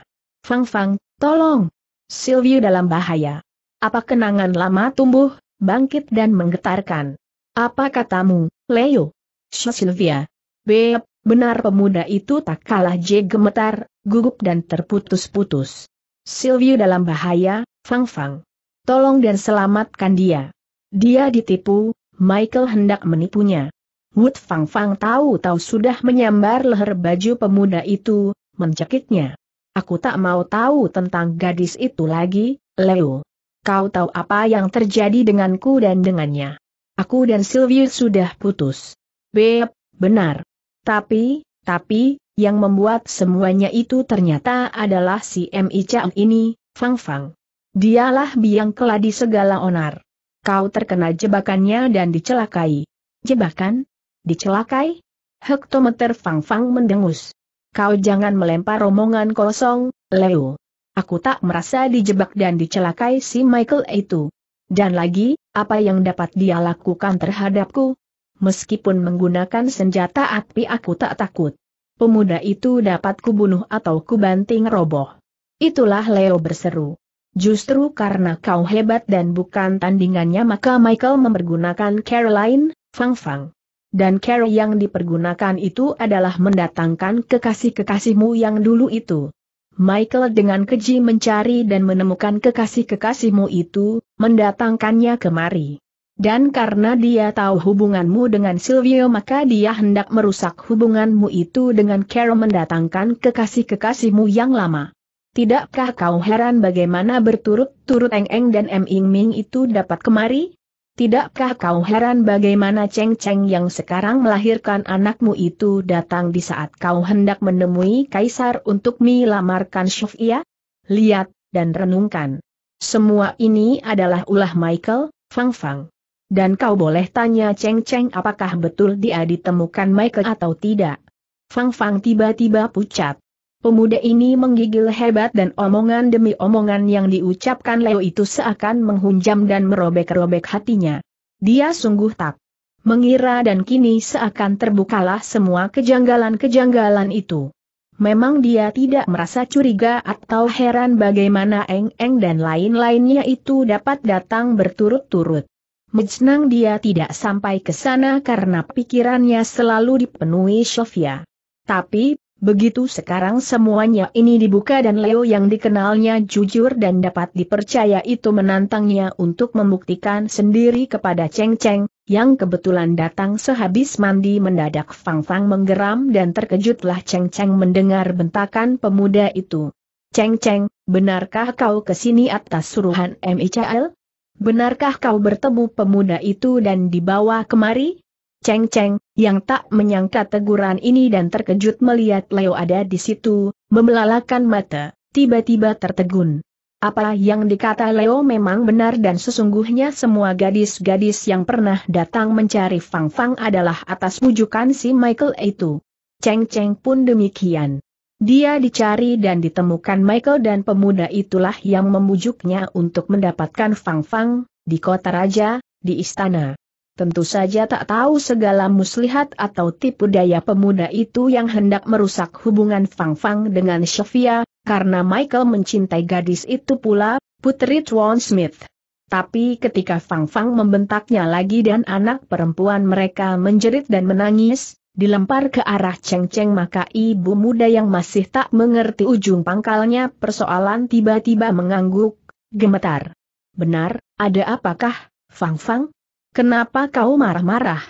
Fang Fang, tolong! Silvio dalam bahaya. Apa kenangan lama tumbuh, bangkit dan menggetarkan? Apa katamu, Leo? Sylvia. Beb, benar pemuda itu tak kalah J gemetar, gugup dan terputus-putus. Silvio dalam bahaya, Fang Fang. Tolong dan selamatkan dia. Dia ditipu, Michael hendak menipunya. Wut Fang Fang tahu-tahu sudah menyambar leher baju pemuda itu, mencekiknya. Aku tak mau tahu tentang gadis itu lagi, Leo. Kau tahu apa yang terjadi denganku dan dengannya. Aku dan Silvius sudah putus. Beb, benar. Tapi, tapi, yang membuat semuanya itu ternyata adalah si M.I. Chang ini, Fang Fang. Dialah biang keladi segala onar. Kau terkena jebakannya dan dicelakai. Jebakan? Dicelakai? Hektometer Fang Fang mendengus. Kau jangan melempar omongan kosong, Leo. Aku tak merasa dijebak dan dicelakai si Michael itu. Dan lagi, apa yang dapat dia lakukan terhadapku? Meskipun menggunakan senjata api aku tak takut. Pemuda itu dapat kubunuh atau kubanting roboh. Itulah Leo berseru. Justru karena kau hebat dan bukan tandingannya maka Michael mempergunakan Caroline, Fang Fang dan cara yang dipergunakan itu adalah mendatangkan kekasih-kekasihmu yang dulu itu. Michael dengan keji mencari dan menemukan kekasih-kekasihmu itu, mendatangkannya kemari. Dan karena dia tahu hubunganmu dengan Silvio maka dia hendak merusak hubunganmu itu dengan Carol mendatangkan kekasih-kekasihmu yang lama. Tidakkah kau heran bagaimana berturut-turut Eng Eng dan M Ing Ming itu dapat kemari? Tidakkah kau heran bagaimana Cheng Cheng yang sekarang melahirkan anakmu itu datang di saat kau hendak menemui Kaisar untuk melamarkan Shufia? Lihat, dan renungkan. Semua ini adalah ulah Michael, Fang Fang. Dan kau boleh tanya Cheng Cheng apakah betul dia ditemukan Michael atau tidak. Fang Fang tiba-tiba pucat. Pemuda ini menggigil hebat dan omongan demi omongan yang diucapkan Leo itu seakan menghunjam dan merobek-robek hatinya. Dia sungguh tak mengira dan kini seakan terbukalah semua kejanggalan-kejanggalan itu. Memang dia tidak merasa curiga atau heran bagaimana Eng-Eng dan lain-lainnya itu dapat datang berturut-turut. Mejnang dia tidak sampai ke sana karena pikirannya selalu dipenuhi Sofia. Tapi, Begitu sekarang semuanya ini dibuka dan Leo yang dikenalnya jujur dan dapat dipercaya itu menantangnya untuk membuktikan sendiri kepada Cheng Cheng, yang kebetulan datang sehabis mandi mendadak Fang Fang menggeram dan terkejutlah Cheng Cheng mendengar bentakan pemuda itu. Cheng Cheng, benarkah kau kesini atas suruhan MICL? Benarkah kau bertemu pemuda itu dan dibawa kemari? Cheng Cheng, yang tak menyangka teguran ini dan terkejut melihat Leo ada di situ, membelalakan mata, tiba-tiba tertegun. Apa yang dikata Leo memang benar dan sesungguhnya semua gadis-gadis yang pernah datang mencari Fang Fang adalah atas bujukan si Michael itu. Cheng Cheng pun demikian. Dia dicari dan ditemukan Michael dan pemuda itulah yang memujuknya untuk mendapatkan Fang Fang, di kota raja, di istana. Tentu saja tak tahu segala muslihat atau tipu daya pemuda itu yang hendak merusak hubungan Fang Fang dengan Sofia, karena Michael mencintai gadis itu pula, Putri Tuan Smith. Tapi ketika Fang Fang membentaknya lagi dan anak perempuan mereka menjerit dan menangis, dilempar ke arah Cheng Cheng maka ibu muda yang masih tak mengerti ujung pangkalnya persoalan tiba-tiba mengangguk, gemetar. Benar, ada apakah, Fang Fang? Kenapa kau marah-marah?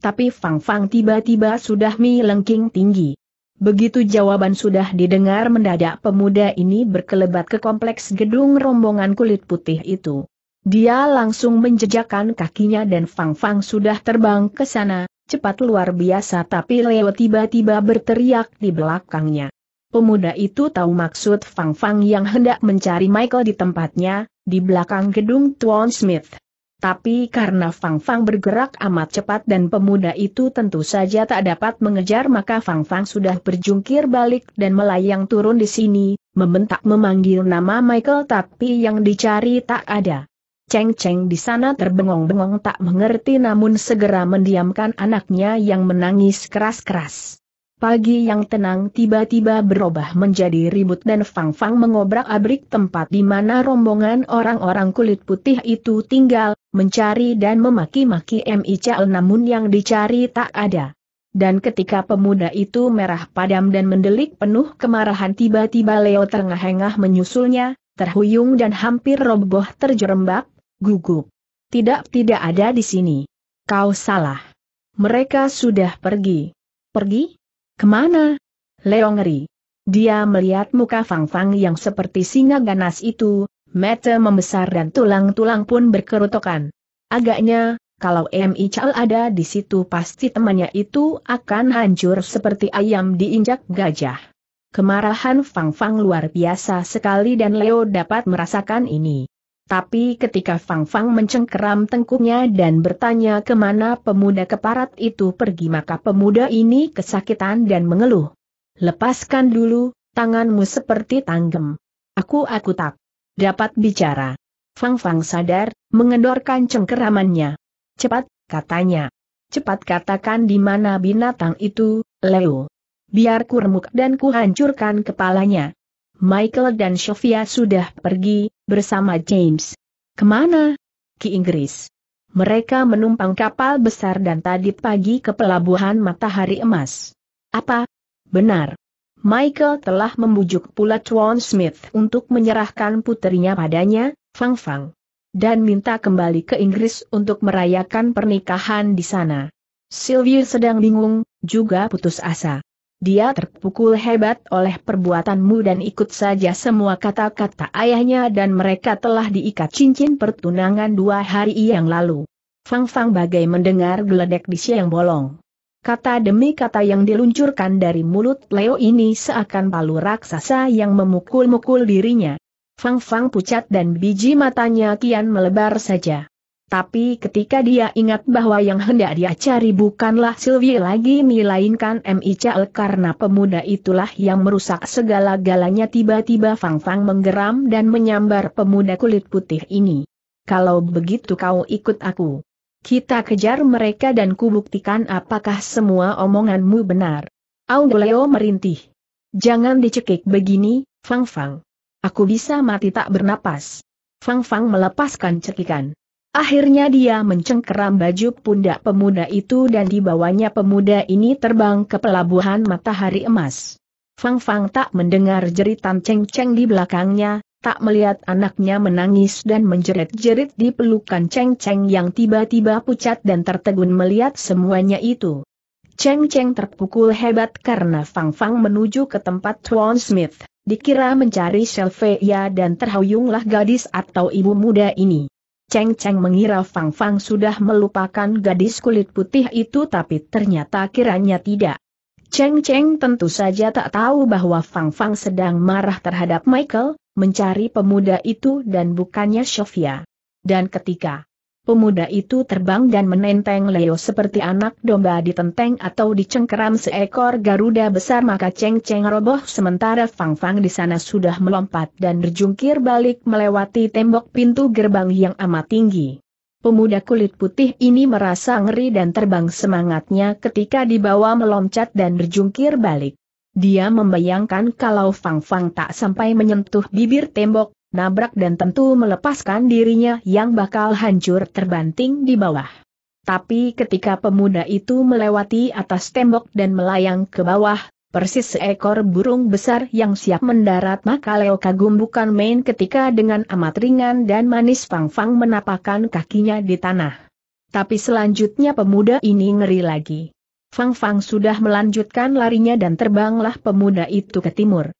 Tapi Fang Fang tiba-tiba sudah melengking tinggi. Begitu jawaban sudah didengar mendadak pemuda ini berkelebat ke kompleks gedung rombongan kulit putih itu. Dia langsung menjejakkan kakinya dan Fang Fang sudah terbang ke sana, cepat luar biasa tapi Leo tiba-tiba berteriak di belakangnya. Pemuda itu tahu maksud Fang Fang yang hendak mencari Michael di tempatnya, di belakang gedung Tuan Smith. Tapi karena Fang Fang bergerak amat cepat dan pemuda itu tentu saja tak dapat mengejar maka Fang Fang sudah berjungkir balik dan melayang turun di sini, membentak memanggil nama Michael tapi yang dicari tak ada. Cheng Cheng di sana terbengong-bengong tak mengerti namun segera mendiamkan anaknya yang menangis keras-keras. Pagi yang tenang tiba-tiba berubah menjadi ribut dan Fang Fang mengobrak-abrik tempat di mana rombongan orang-orang kulit putih itu tinggal, mencari dan memaki-maki Mi Chao namun yang dicari tak ada. Dan ketika pemuda itu merah padam dan mendelik penuh kemarahan tiba-tiba Leo terengah-engah menyusulnya, terhuyung dan hampir roboh terjerembab, gugup. Tidak, tidak ada di sini. Kau salah. Mereka sudah pergi. Pergi? Kemana? Leong ngeri. Dia melihat muka Fang Fang yang seperti singa ganas itu, mata membesar dan tulang-tulang pun berkerutokan. Agaknya, kalau M.I. Chal ada di situ pasti temannya itu akan hancur seperti ayam diinjak gajah. Kemarahan Fang Fang luar biasa sekali dan Leo dapat merasakan ini. Tapi ketika Fang Fang mencengkeram tengkuknya dan bertanya kemana pemuda keparat itu pergi maka pemuda ini kesakitan dan mengeluh. Lepaskan dulu, tanganmu seperti tanggem. Aku aku tak dapat bicara. Fang Fang sadar, mengendorkan cengkeramannya. Cepat, katanya. Cepat katakan di mana binatang itu, Leo. Biar remuk dan kuhancurkan kepalanya. Michael dan Sofia sudah pergi, bersama James. Kemana? Ke Inggris. Mereka menumpang kapal besar dan tadi pagi ke pelabuhan Matahari Emas. Apa? Benar. Michael telah membujuk pula Tuan Smith untuk menyerahkan putrinya padanya, Fang Fang. Dan minta kembali ke Inggris untuk merayakan pernikahan di sana. Sylvia sedang bingung, juga putus asa. Dia terpukul hebat oleh perbuatanmu dan ikut saja semua kata-kata ayahnya dan mereka telah diikat cincin pertunangan dua hari yang lalu. Fang Fang bagai mendengar geledek di siang bolong. Kata demi kata yang diluncurkan dari mulut Leo ini seakan palu raksasa yang memukul-mukul dirinya. Fang Fang pucat dan biji matanya kian melebar saja. Tapi ketika dia ingat bahwa yang hendak dia cari bukanlah Sylvie lagi melainkan M.I.C.L. karena pemuda itulah yang merusak segala-galanya tiba-tiba Fang Fang menggeram dan menyambar pemuda kulit putih ini. Kalau begitu kau ikut aku. Kita kejar mereka dan kubuktikan apakah semua omonganmu benar. Leo merintih. Jangan dicekik begini, Fang Fang. Aku bisa mati tak bernapas. Fang Fang melepaskan cekikan. Akhirnya dia mencengkeram baju pundak pemuda itu dan dibawanya pemuda ini terbang ke pelabuhan matahari emas. Fang Fang tak mendengar jeritan Cheng Cheng di belakangnya, tak melihat anaknya menangis dan menjerit-jerit di pelukan Cheng Cheng yang tiba-tiba pucat dan tertegun melihat semuanya itu. Cheng Cheng terpukul hebat karena Fang Fang menuju ke tempat Tuan Smith, dikira mencari Shelfeya dan terhuyunglah gadis atau ibu muda ini. Cheng Cheng mengira Fang Fang sudah melupakan gadis kulit putih itu tapi ternyata kiranya tidak. Cheng Cheng tentu saja tak tahu bahwa Fang Fang sedang marah terhadap Michael, mencari pemuda itu dan bukannya Sofia. Dan ketika pemuda itu terbang dan menenteng Leo seperti anak domba ditenteng atau dicengkeram seekor garuda besar maka ceng-ceng roboh sementara Fang Fang di sana sudah melompat dan berjungkir balik melewati tembok pintu gerbang yang amat tinggi. Pemuda kulit putih ini merasa ngeri dan terbang semangatnya ketika dibawa meloncat dan berjungkir balik. Dia membayangkan kalau Fang Fang tak sampai menyentuh bibir tembok, nabrak dan tentu melepaskan dirinya yang bakal hancur terbanting di bawah. Tapi ketika pemuda itu melewati atas tembok dan melayang ke bawah, persis seekor burung besar yang siap mendarat maka Leo kagum bukan main ketika dengan amat ringan dan manis Fang Fang menapakkan kakinya di tanah. Tapi selanjutnya pemuda ini ngeri lagi. Fang Fang sudah melanjutkan larinya dan terbanglah pemuda itu ke timur.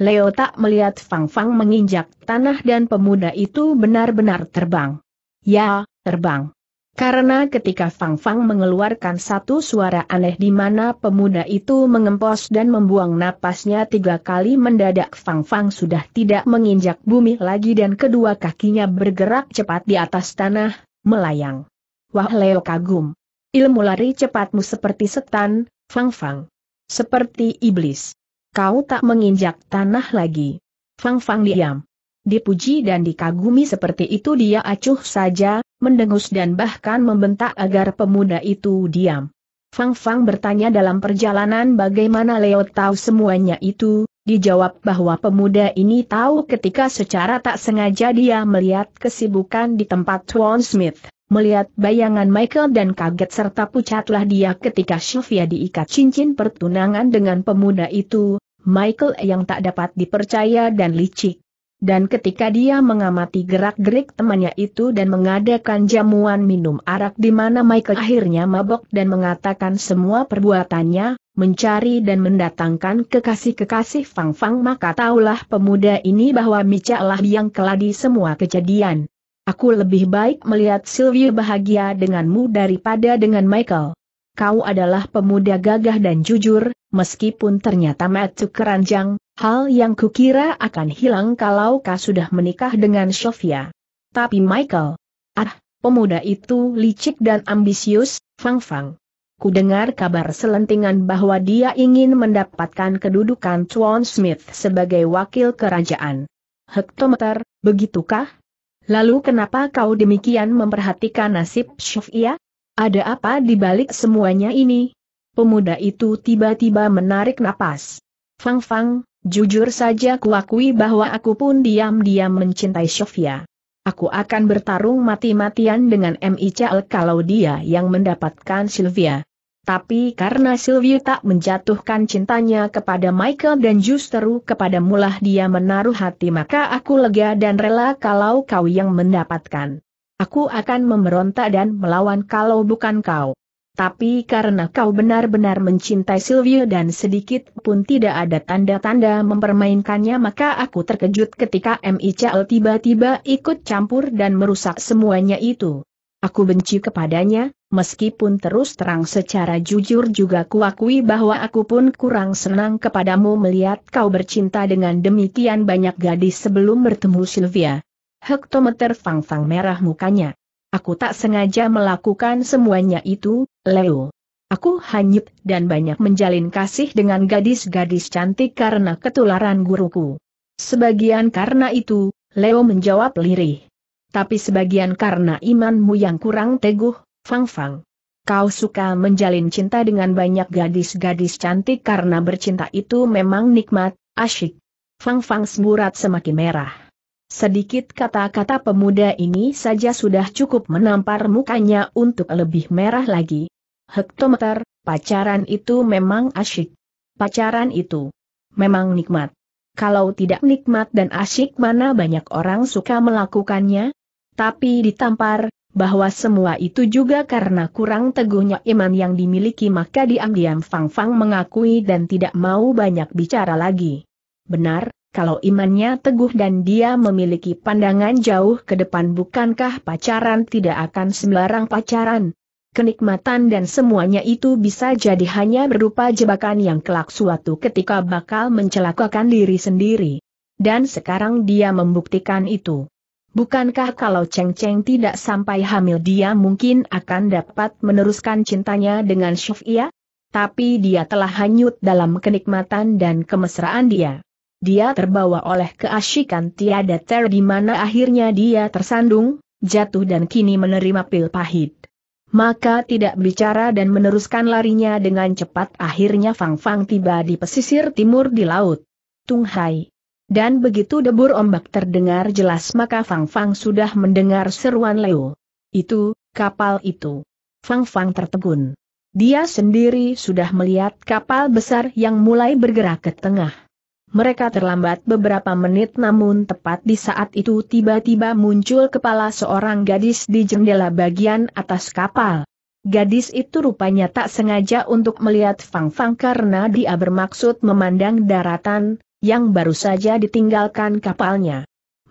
Leo tak melihat Fang Fang menginjak tanah dan pemuda itu benar-benar terbang. Ya, terbang. Karena ketika Fang Fang mengeluarkan satu suara aneh di mana pemuda itu mengempos dan membuang napasnya tiga kali mendadak Fang Fang sudah tidak menginjak bumi lagi dan kedua kakinya bergerak cepat di atas tanah, melayang. Wah Leo kagum. Ilmu lari cepatmu seperti setan, Fang Fang. Seperti iblis. Kau tak menginjak tanah lagi. Fang Fang diam. Dipuji dan dikagumi seperti itu dia acuh saja, mendengus dan bahkan membentak agar pemuda itu diam. Fang Fang bertanya dalam perjalanan bagaimana Leo tahu semuanya itu, dijawab bahwa pemuda ini tahu ketika secara tak sengaja dia melihat kesibukan di tempat Swan Smith. Melihat bayangan Michael dan kaget serta pucatlah dia ketika Sylvia diikat cincin pertunangan dengan pemuda itu, Michael yang tak dapat dipercaya dan licik. Dan ketika dia mengamati gerak-gerik temannya itu dan mengadakan jamuan minum arak di mana Michael akhirnya mabok dan mengatakan semua perbuatannya, mencari dan mendatangkan kekasih-kekasih Fang Fang maka taulah pemuda ini bahwa Mica lah yang keladi semua kejadian. Aku lebih baik melihat Sylvia bahagia denganmu daripada dengan Michael. Kau adalah pemuda gagah dan jujur, meskipun ternyata Matthew keranjang, hal yang kukira akan hilang kalau kau sudah menikah dengan Sofia. Tapi Michael, ah, pemuda itu licik dan ambisius, Fang Fang. Ku dengar kabar selentingan bahwa dia ingin mendapatkan kedudukan Tuan Smith sebagai wakil kerajaan. Hektometer, begitukah? Lalu kenapa kau demikian memperhatikan nasib Shufia? Ada apa di balik semuanya ini? Pemuda itu tiba-tiba menarik napas. Fang Fang, jujur saja kuakui bahwa aku pun diam-diam mencintai Shufia. Aku akan bertarung mati-matian dengan M.I. Chal kalau dia yang mendapatkan Sylvia. Tapi karena Sylvie tak menjatuhkan cintanya kepada Michael dan justru kepada mulah dia menaruh hati maka aku lega dan rela kalau kau yang mendapatkan. Aku akan memberontak dan melawan kalau bukan kau. Tapi karena kau benar-benar mencintai Sylvia dan sedikit pun tidak ada tanda-tanda mempermainkannya maka aku terkejut ketika M.I.C.L. tiba-tiba ikut campur dan merusak semuanya itu. Aku benci kepadanya, meskipun terus terang secara jujur juga kuakui bahwa aku pun kurang senang kepadamu melihat kau bercinta dengan demikian banyak gadis sebelum bertemu Sylvia. Hektometer Fang Fang merah mukanya. Aku tak sengaja melakukan semuanya itu, Leo. Aku hanyut dan banyak menjalin kasih dengan gadis-gadis cantik karena ketularan guruku. Sebagian karena itu, Leo menjawab lirih. Tapi sebagian karena imanmu yang kurang teguh, Fang Fang. Kau suka menjalin cinta dengan banyak gadis-gadis cantik karena bercinta itu memang nikmat, asyik. Fang Fang semburat semakin merah. Sedikit kata-kata pemuda ini saja sudah cukup menampar mukanya untuk lebih merah lagi. Hektometer, pacaran itu memang asyik. Pacaran itu memang nikmat. Kalau tidak nikmat dan asyik mana banyak orang suka melakukannya? Tapi ditampar, bahwa semua itu juga karena kurang teguhnya iman yang dimiliki maka diam-diam Fang Fang mengakui dan tidak mau banyak bicara lagi. Benar, kalau imannya teguh dan dia memiliki pandangan jauh ke depan bukankah pacaran tidak akan sembarang pacaran? Kenikmatan dan semuanya itu bisa jadi hanya berupa jebakan yang kelak suatu ketika bakal mencelakakan diri sendiri. Dan sekarang dia membuktikan itu. Bukankah kalau Cheng Cheng tidak sampai hamil dia mungkin akan dapat meneruskan cintanya dengan Shufia? Tapi dia telah hanyut dalam kenikmatan dan kemesraan dia. Dia terbawa oleh keasyikan tiada ter di mana akhirnya dia tersandung, jatuh dan kini menerima pil pahit. Maka tidak bicara dan meneruskan larinya dengan cepat akhirnya Fang Fang tiba di pesisir timur di laut. Tung Hai. Dan begitu debur ombak terdengar jelas maka Fang Fang sudah mendengar seruan Leo. Itu, kapal itu. Fang Fang tertegun. Dia sendiri sudah melihat kapal besar yang mulai bergerak ke tengah. Mereka terlambat beberapa menit namun tepat di saat itu tiba-tiba muncul kepala seorang gadis di jendela bagian atas kapal. Gadis itu rupanya tak sengaja untuk melihat Fang Fang karena dia bermaksud memandang daratan, yang baru saja ditinggalkan kapalnya.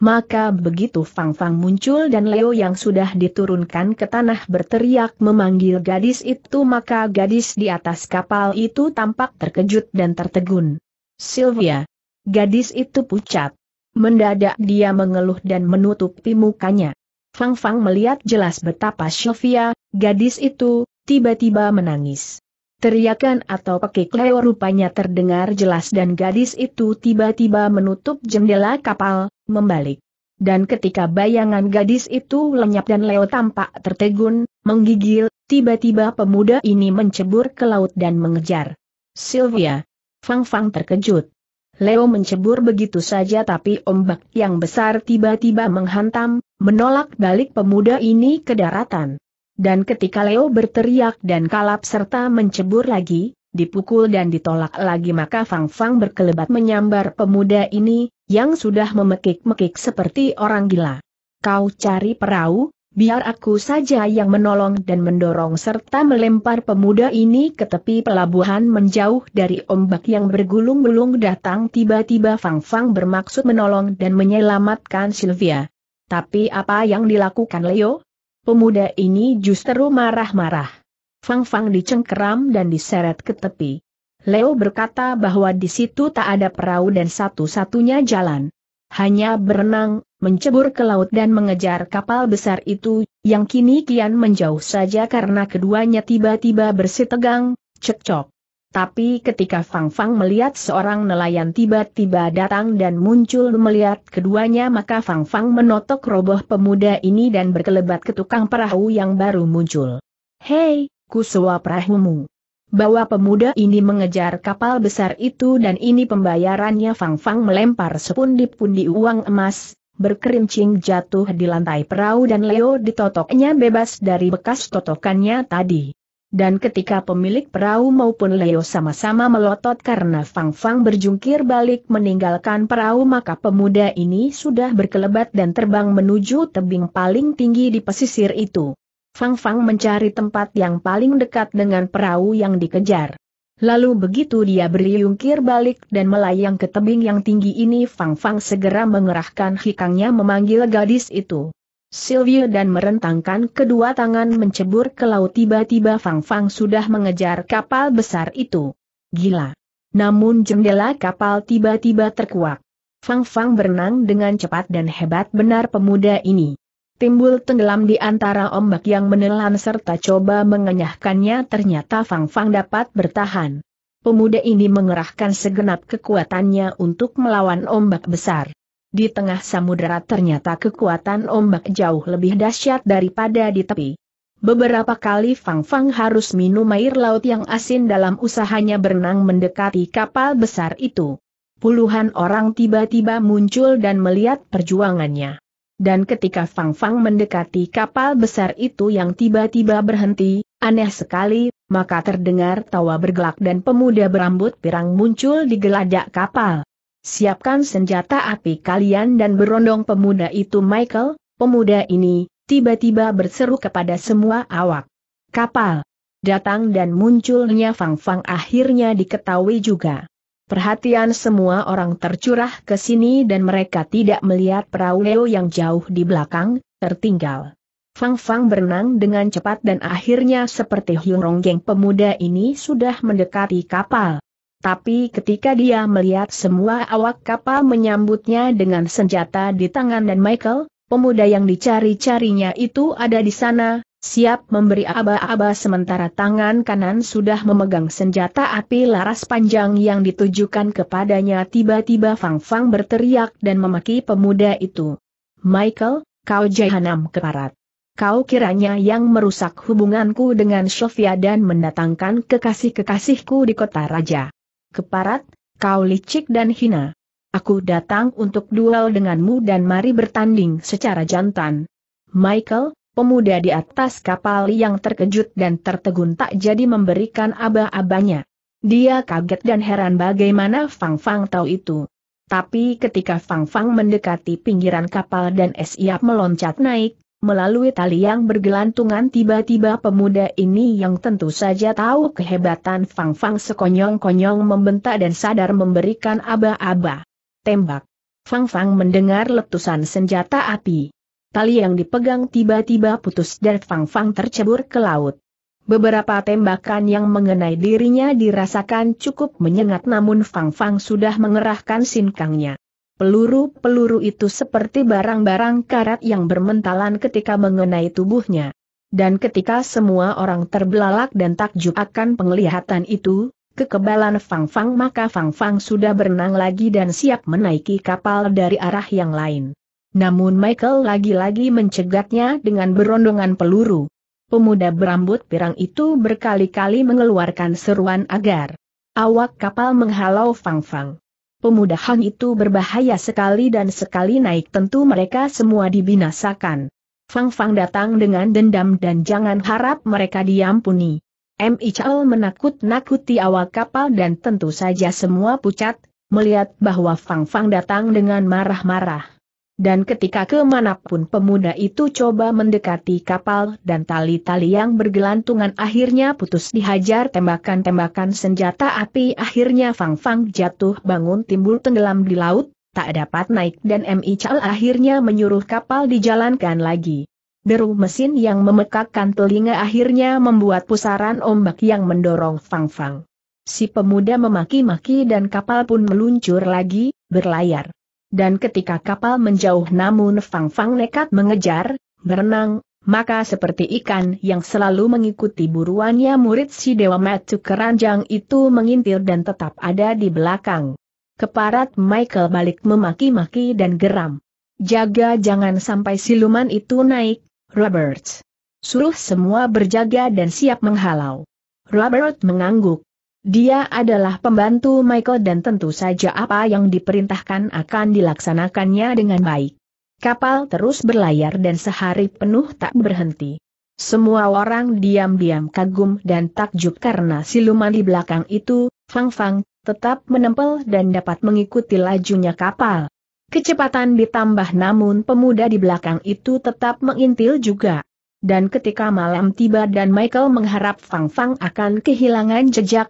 Maka begitu Fang Fang muncul dan Leo yang sudah diturunkan ke tanah berteriak memanggil gadis itu maka gadis di atas kapal itu tampak terkejut dan tertegun. Sylvia. Gadis itu pucat. Mendadak dia mengeluh dan menutupi mukanya. Fang Fang melihat jelas betapa Sylvia, gadis itu, tiba-tiba menangis. Teriakan atau pekik leo rupanya terdengar jelas dan gadis itu tiba-tiba menutup jendela kapal, membalik. Dan ketika bayangan gadis itu lenyap dan Leo tampak tertegun, menggigil, tiba-tiba pemuda ini mencebur ke laut dan mengejar. Sylvia. Fang Fang terkejut. Leo mencebur begitu saja tapi ombak yang besar tiba-tiba menghantam, menolak balik pemuda ini ke daratan. Dan ketika Leo berteriak dan kalap serta mencebur lagi, dipukul dan ditolak lagi maka Fang Fang berkelebat menyambar pemuda ini, yang sudah memekik-mekik seperti orang gila. Kau cari perahu, biar aku saja yang menolong dan mendorong serta melempar pemuda ini ke tepi pelabuhan menjauh dari ombak yang bergulung-gulung datang tiba-tiba Fang Fang bermaksud menolong dan menyelamatkan Sylvia. Tapi apa yang dilakukan Leo? Pemuda ini justru marah-marah. Fang Fang dicengkeram dan diseret ke tepi. Leo berkata bahwa di situ tak ada perahu dan satu-satunya jalan. Hanya berenang, mencebur ke laut dan mengejar kapal besar itu, yang kini kian menjauh saja karena keduanya tiba-tiba bersitegang, cekcok. Tapi ketika Fang Fang melihat seorang nelayan tiba-tiba datang dan muncul melihat keduanya maka Fang Fang menotok roboh pemuda ini dan berkelebat ke tukang perahu yang baru muncul. Hei, kusua perahumu. Bawa pemuda ini mengejar kapal besar itu dan ini pembayarannya Fang Fang melempar sepundi-pundi uang emas, berkerincing jatuh di lantai perahu dan Leo ditotoknya bebas dari bekas totokannya tadi. Dan ketika pemilik perahu maupun Leo sama-sama melotot karena Fang Fang berjungkir balik meninggalkan perahu maka pemuda ini sudah berkelebat dan terbang menuju tebing paling tinggi di pesisir itu. Fang Fang mencari tempat yang paling dekat dengan perahu yang dikejar. Lalu begitu dia berjungkir balik dan melayang ke tebing yang tinggi ini Fang Fang segera mengerahkan hikangnya memanggil gadis itu. Sylvia dan merentangkan kedua tangan mencebur ke laut tiba-tiba Fang Fang sudah mengejar kapal besar itu. Gila. Namun jendela kapal tiba-tiba terkuak. Fang Fang berenang dengan cepat dan hebat benar pemuda ini. Timbul tenggelam di antara ombak yang menelan serta coba mengenyahkannya ternyata Fang Fang dapat bertahan. Pemuda ini mengerahkan segenap kekuatannya untuk melawan ombak besar. Di tengah samudera ternyata kekuatan ombak jauh lebih dahsyat daripada di tepi. Beberapa kali Fang Fang harus minum air laut yang asin dalam usahanya berenang mendekati kapal besar itu. Puluhan orang tiba-tiba muncul dan melihat perjuangannya. Dan ketika Fang Fang mendekati kapal besar itu yang tiba-tiba berhenti, aneh sekali, maka terdengar tawa bergelak dan pemuda berambut pirang muncul di geladak kapal siapkan senjata api kalian dan berondong pemuda itu Michael, pemuda ini, tiba-tiba berseru kepada semua awak. Kapal! Datang dan munculnya Fang Fang akhirnya diketahui juga. Perhatian semua orang tercurah ke sini dan mereka tidak melihat perahu Leo yang jauh di belakang, tertinggal. Fang Fang berenang dengan cepat dan akhirnya seperti Hyung Ronggeng pemuda ini sudah mendekati kapal. Tapi ketika dia melihat semua awak kapal menyambutnya dengan senjata di tangan dan Michael, pemuda yang dicari-carinya itu ada di sana, siap memberi aba-aba sementara tangan kanan sudah memegang senjata api laras panjang yang ditujukan kepadanya tiba-tiba Fang Fang berteriak dan memaki pemuda itu. Michael, kau jahanam keparat. Kau kiranya yang merusak hubunganku dengan Sofia dan mendatangkan kekasih-kekasihku di kota raja keparat, kau licik dan hina. Aku datang untuk duel denganmu dan mari bertanding secara jantan. Michael, pemuda di atas kapal yang terkejut dan tertegun tak jadi memberikan aba-abanya. Dia kaget dan heran bagaimana Fang Fang tahu itu. Tapi ketika Fang Fang mendekati pinggiran kapal dan siap meloncat naik, Melalui tali yang bergelantungan tiba-tiba pemuda ini yang tentu saja tahu kehebatan Fang Fang sekonyong-konyong membentak dan sadar memberikan aba-aba. Tembak. Fang Fang mendengar letusan senjata api. Tali yang dipegang tiba-tiba putus dan Fang Fang tercebur ke laut. Beberapa tembakan yang mengenai dirinya dirasakan cukup menyengat namun Fang Fang sudah mengerahkan sinkangnya. Peluru-peluru itu seperti barang-barang karat yang bermentalan ketika mengenai tubuhnya. Dan ketika semua orang terbelalak dan takjub akan penglihatan itu, kekebalan Fang Fang maka Fang Fang sudah berenang lagi dan siap menaiki kapal dari arah yang lain. Namun Michael lagi-lagi mencegatnya dengan berondongan peluru. Pemuda berambut pirang itu berkali-kali mengeluarkan seruan agar awak kapal menghalau Fang Fang. Pemudahan itu berbahaya sekali dan sekali naik tentu mereka semua dibinasakan. Fang Fang datang dengan dendam dan jangan harap mereka diampuni. M.I. menakut-nakuti awal kapal dan tentu saja semua pucat, melihat bahwa Fang Fang datang dengan marah-marah. Dan ketika kemanapun pemuda itu coba mendekati kapal dan tali-tali yang bergelantungan akhirnya putus dihajar tembakan-tembakan senjata api akhirnya Fang Fang jatuh bangun timbul tenggelam di laut, tak dapat naik dan M.I. Chal akhirnya menyuruh kapal dijalankan lagi. Deru mesin yang memekakkan telinga akhirnya membuat pusaran ombak yang mendorong Fang Fang. Si pemuda memaki-maki dan kapal pun meluncur lagi, berlayar dan ketika kapal menjauh namun Fang Fang nekat mengejar, berenang, maka seperti ikan yang selalu mengikuti buruannya murid si Dewa Matu keranjang itu mengintir dan tetap ada di belakang. Keparat Michael balik memaki-maki dan geram. Jaga jangan sampai siluman itu naik, Roberts. Suruh semua berjaga dan siap menghalau. Robert mengangguk. Dia adalah pembantu Michael dan tentu saja apa yang diperintahkan akan dilaksanakannya dengan baik. Kapal terus berlayar dan sehari penuh tak berhenti. Semua orang diam-diam kagum dan takjub karena siluman di belakang itu, Fang Fang, tetap menempel dan dapat mengikuti lajunya kapal. Kecepatan ditambah namun pemuda di belakang itu tetap mengintil juga. Dan ketika malam tiba dan Michael mengharap Fang Fang akan kehilangan jejak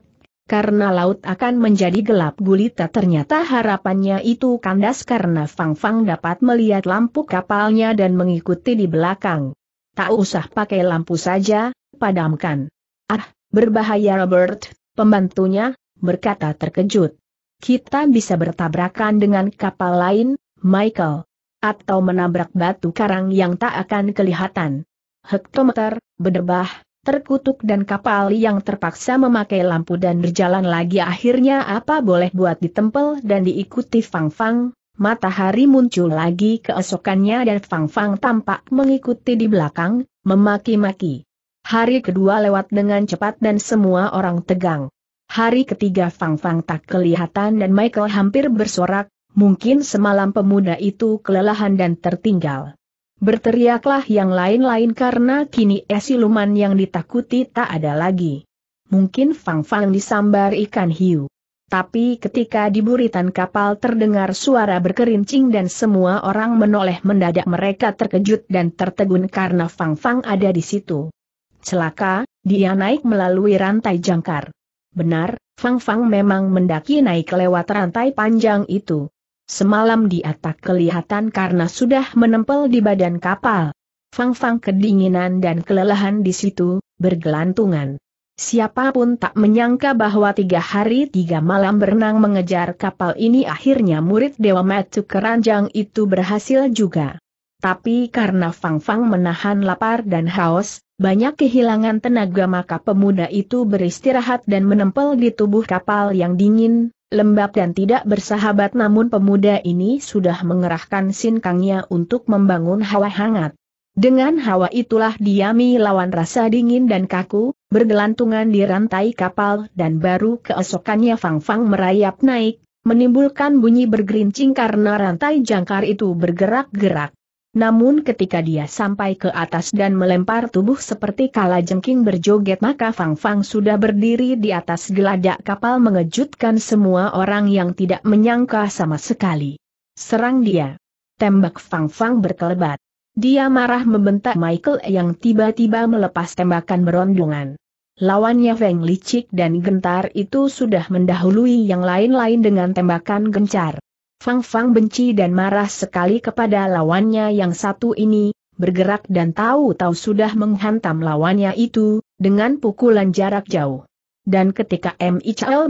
karena laut akan menjadi gelap gulita ternyata harapannya itu kandas karena Fang Fang dapat melihat lampu kapalnya dan mengikuti di belakang. Tak usah pakai lampu saja, padamkan. Ah, berbahaya Robert, pembantunya, berkata terkejut. Kita bisa bertabrakan dengan kapal lain, Michael. Atau menabrak batu karang yang tak akan kelihatan. Hektometer, berdebah, terkutuk dan kapal yang terpaksa memakai lampu dan berjalan lagi akhirnya apa boleh buat ditempel dan diikuti Fang Fang, matahari muncul lagi keesokannya dan Fang Fang tampak mengikuti di belakang, memaki-maki. Hari kedua lewat dengan cepat dan semua orang tegang. Hari ketiga Fang Fang tak kelihatan dan Michael hampir bersorak, mungkin semalam pemuda itu kelelahan dan tertinggal. Berteriaklah yang lain-lain karena kini esiluman yang ditakuti tak ada lagi. Mungkin Fang Fang disambar ikan hiu. Tapi ketika di buritan kapal terdengar suara berkerincing dan semua orang menoleh mendadak mereka terkejut dan tertegun karena Fang Fang ada di situ. Celaka, dia naik melalui rantai jangkar. Benar, Fang Fang memang mendaki naik lewat rantai panjang itu. Semalam di atas kelihatan karena sudah menempel di badan kapal. Fang-fang kedinginan dan kelelahan di situ, bergelantungan. Siapapun tak menyangka bahwa tiga hari tiga malam berenang mengejar kapal ini akhirnya murid Dewa Metu Keranjang itu berhasil juga. Tapi karena Fang-Fang menahan lapar dan haus, banyak kehilangan tenaga maka pemuda itu beristirahat dan menempel di tubuh kapal yang dingin, lembab dan tidak bersahabat namun pemuda ini sudah mengerahkan sinkangnya untuk membangun hawa hangat. Dengan hawa itulah diami lawan rasa dingin dan kaku, bergelantungan di rantai kapal dan baru keesokannya Fang Fang merayap naik, menimbulkan bunyi bergerincing karena rantai jangkar itu bergerak-gerak. Namun ketika dia sampai ke atas dan melempar tubuh seperti kala jengking berjoget maka Fang Fang sudah berdiri di atas geladak kapal mengejutkan semua orang yang tidak menyangka sama sekali. Serang dia. Tembak Fang Fang berkelebat. Dia marah membentak Michael yang tiba-tiba melepas tembakan berondongan. Lawannya Feng Licik dan Gentar itu sudah mendahului yang lain-lain dengan tembakan gencar. Fang Fang benci dan marah sekali kepada lawannya yang satu ini, bergerak dan tahu-tahu sudah menghantam lawannya itu, dengan pukulan jarak jauh. Dan ketika M.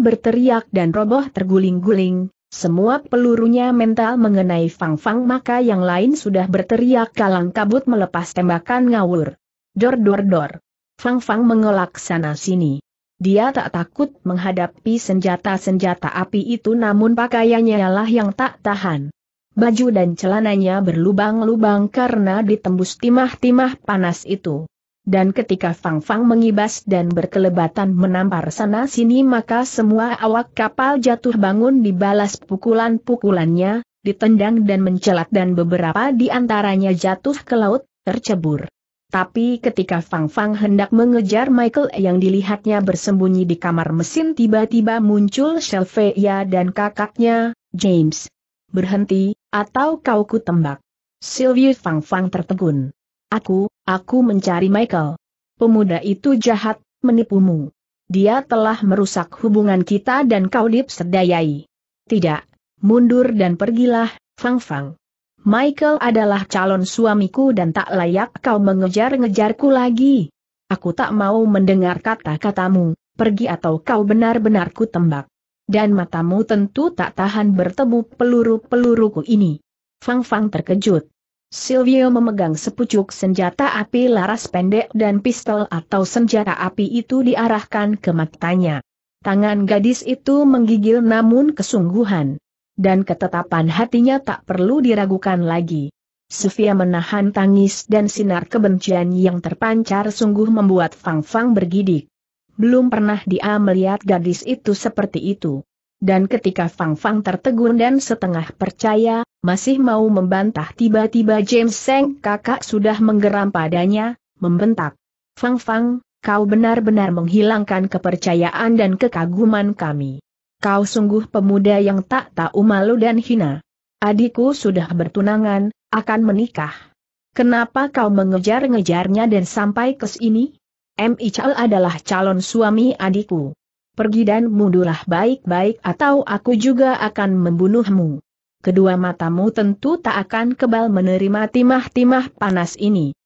berteriak dan roboh terguling-guling, semua pelurunya mental mengenai Fang Fang maka yang lain sudah berteriak kalang kabut melepas tembakan ngawur. Dor dor dor. Fang Fang mengelak sana sini. Dia tak takut menghadapi senjata-senjata api itu namun pakaiannya lah yang tak tahan. Baju dan celananya berlubang-lubang karena ditembus timah-timah panas itu. Dan ketika Fang Fang mengibas dan berkelebatan menampar sana-sini maka semua awak kapal jatuh bangun dibalas pukulan-pukulannya, ditendang dan mencelat dan beberapa di antaranya jatuh ke laut, tercebur. Tapi ketika Fang Fang hendak mengejar Michael yang dilihatnya bersembunyi di kamar mesin tiba-tiba muncul Shelveia dan kakaknya, James. Berhenti, atau kau ku tembak. Sylvie Fang Fang tertegun. Aku, aku mencari Michael. Pemuda itu jahat, menipumu. Dia telah merusak hubungan kita dan kau dipsedayai. Tidak, mundur dan pergilah, Fang Fang. Michael adalah calon suamiku dan tak layak kau mengejar-ngejarku lagi. Aku tak mau mendengar kata-katamu, pergi atau kau benar-benar ku tembak. Dan matamu tentu tak tahan bertemu peluru-peluruku ini. Fang Fang terkejut. Silvio memegang sepucuk senjata api laras pendek dan pistol atau senjata api itu diarahkan ke matanya. Tangan gadis itu menggigil namun kesungguhan dan ketetapan hatinya tak perlu diragukan lagi. Sofia menahan tangis dan sinar kebencian yang terpancar sungguh membuat Fang Fang bergidik. Belum pernah dia melihat gadis itu seperti itu. Dan ketika Fang Fang tertegun dan setengah percaya, masih mau membantah tiba-tiba James Seng kakak sudah menggeram padanya, membentak. Fang Fang, kau benar-benar menghilangkan kepercayaan dan kekaguman kami kau sungguh pemuda yang tak tahu malu dan hina. Adikku sudah bertunangan, akan menikah. Kenapa kau mengejar-ngejarnya dan sampai ke sini? M. Ical adalah calon suami adikku. Pergi dan mundurlah baik-baik atau aku juga akan membunuhmu. Kedua matamu tentu tak akan kebal menerima timah-timah panas ini.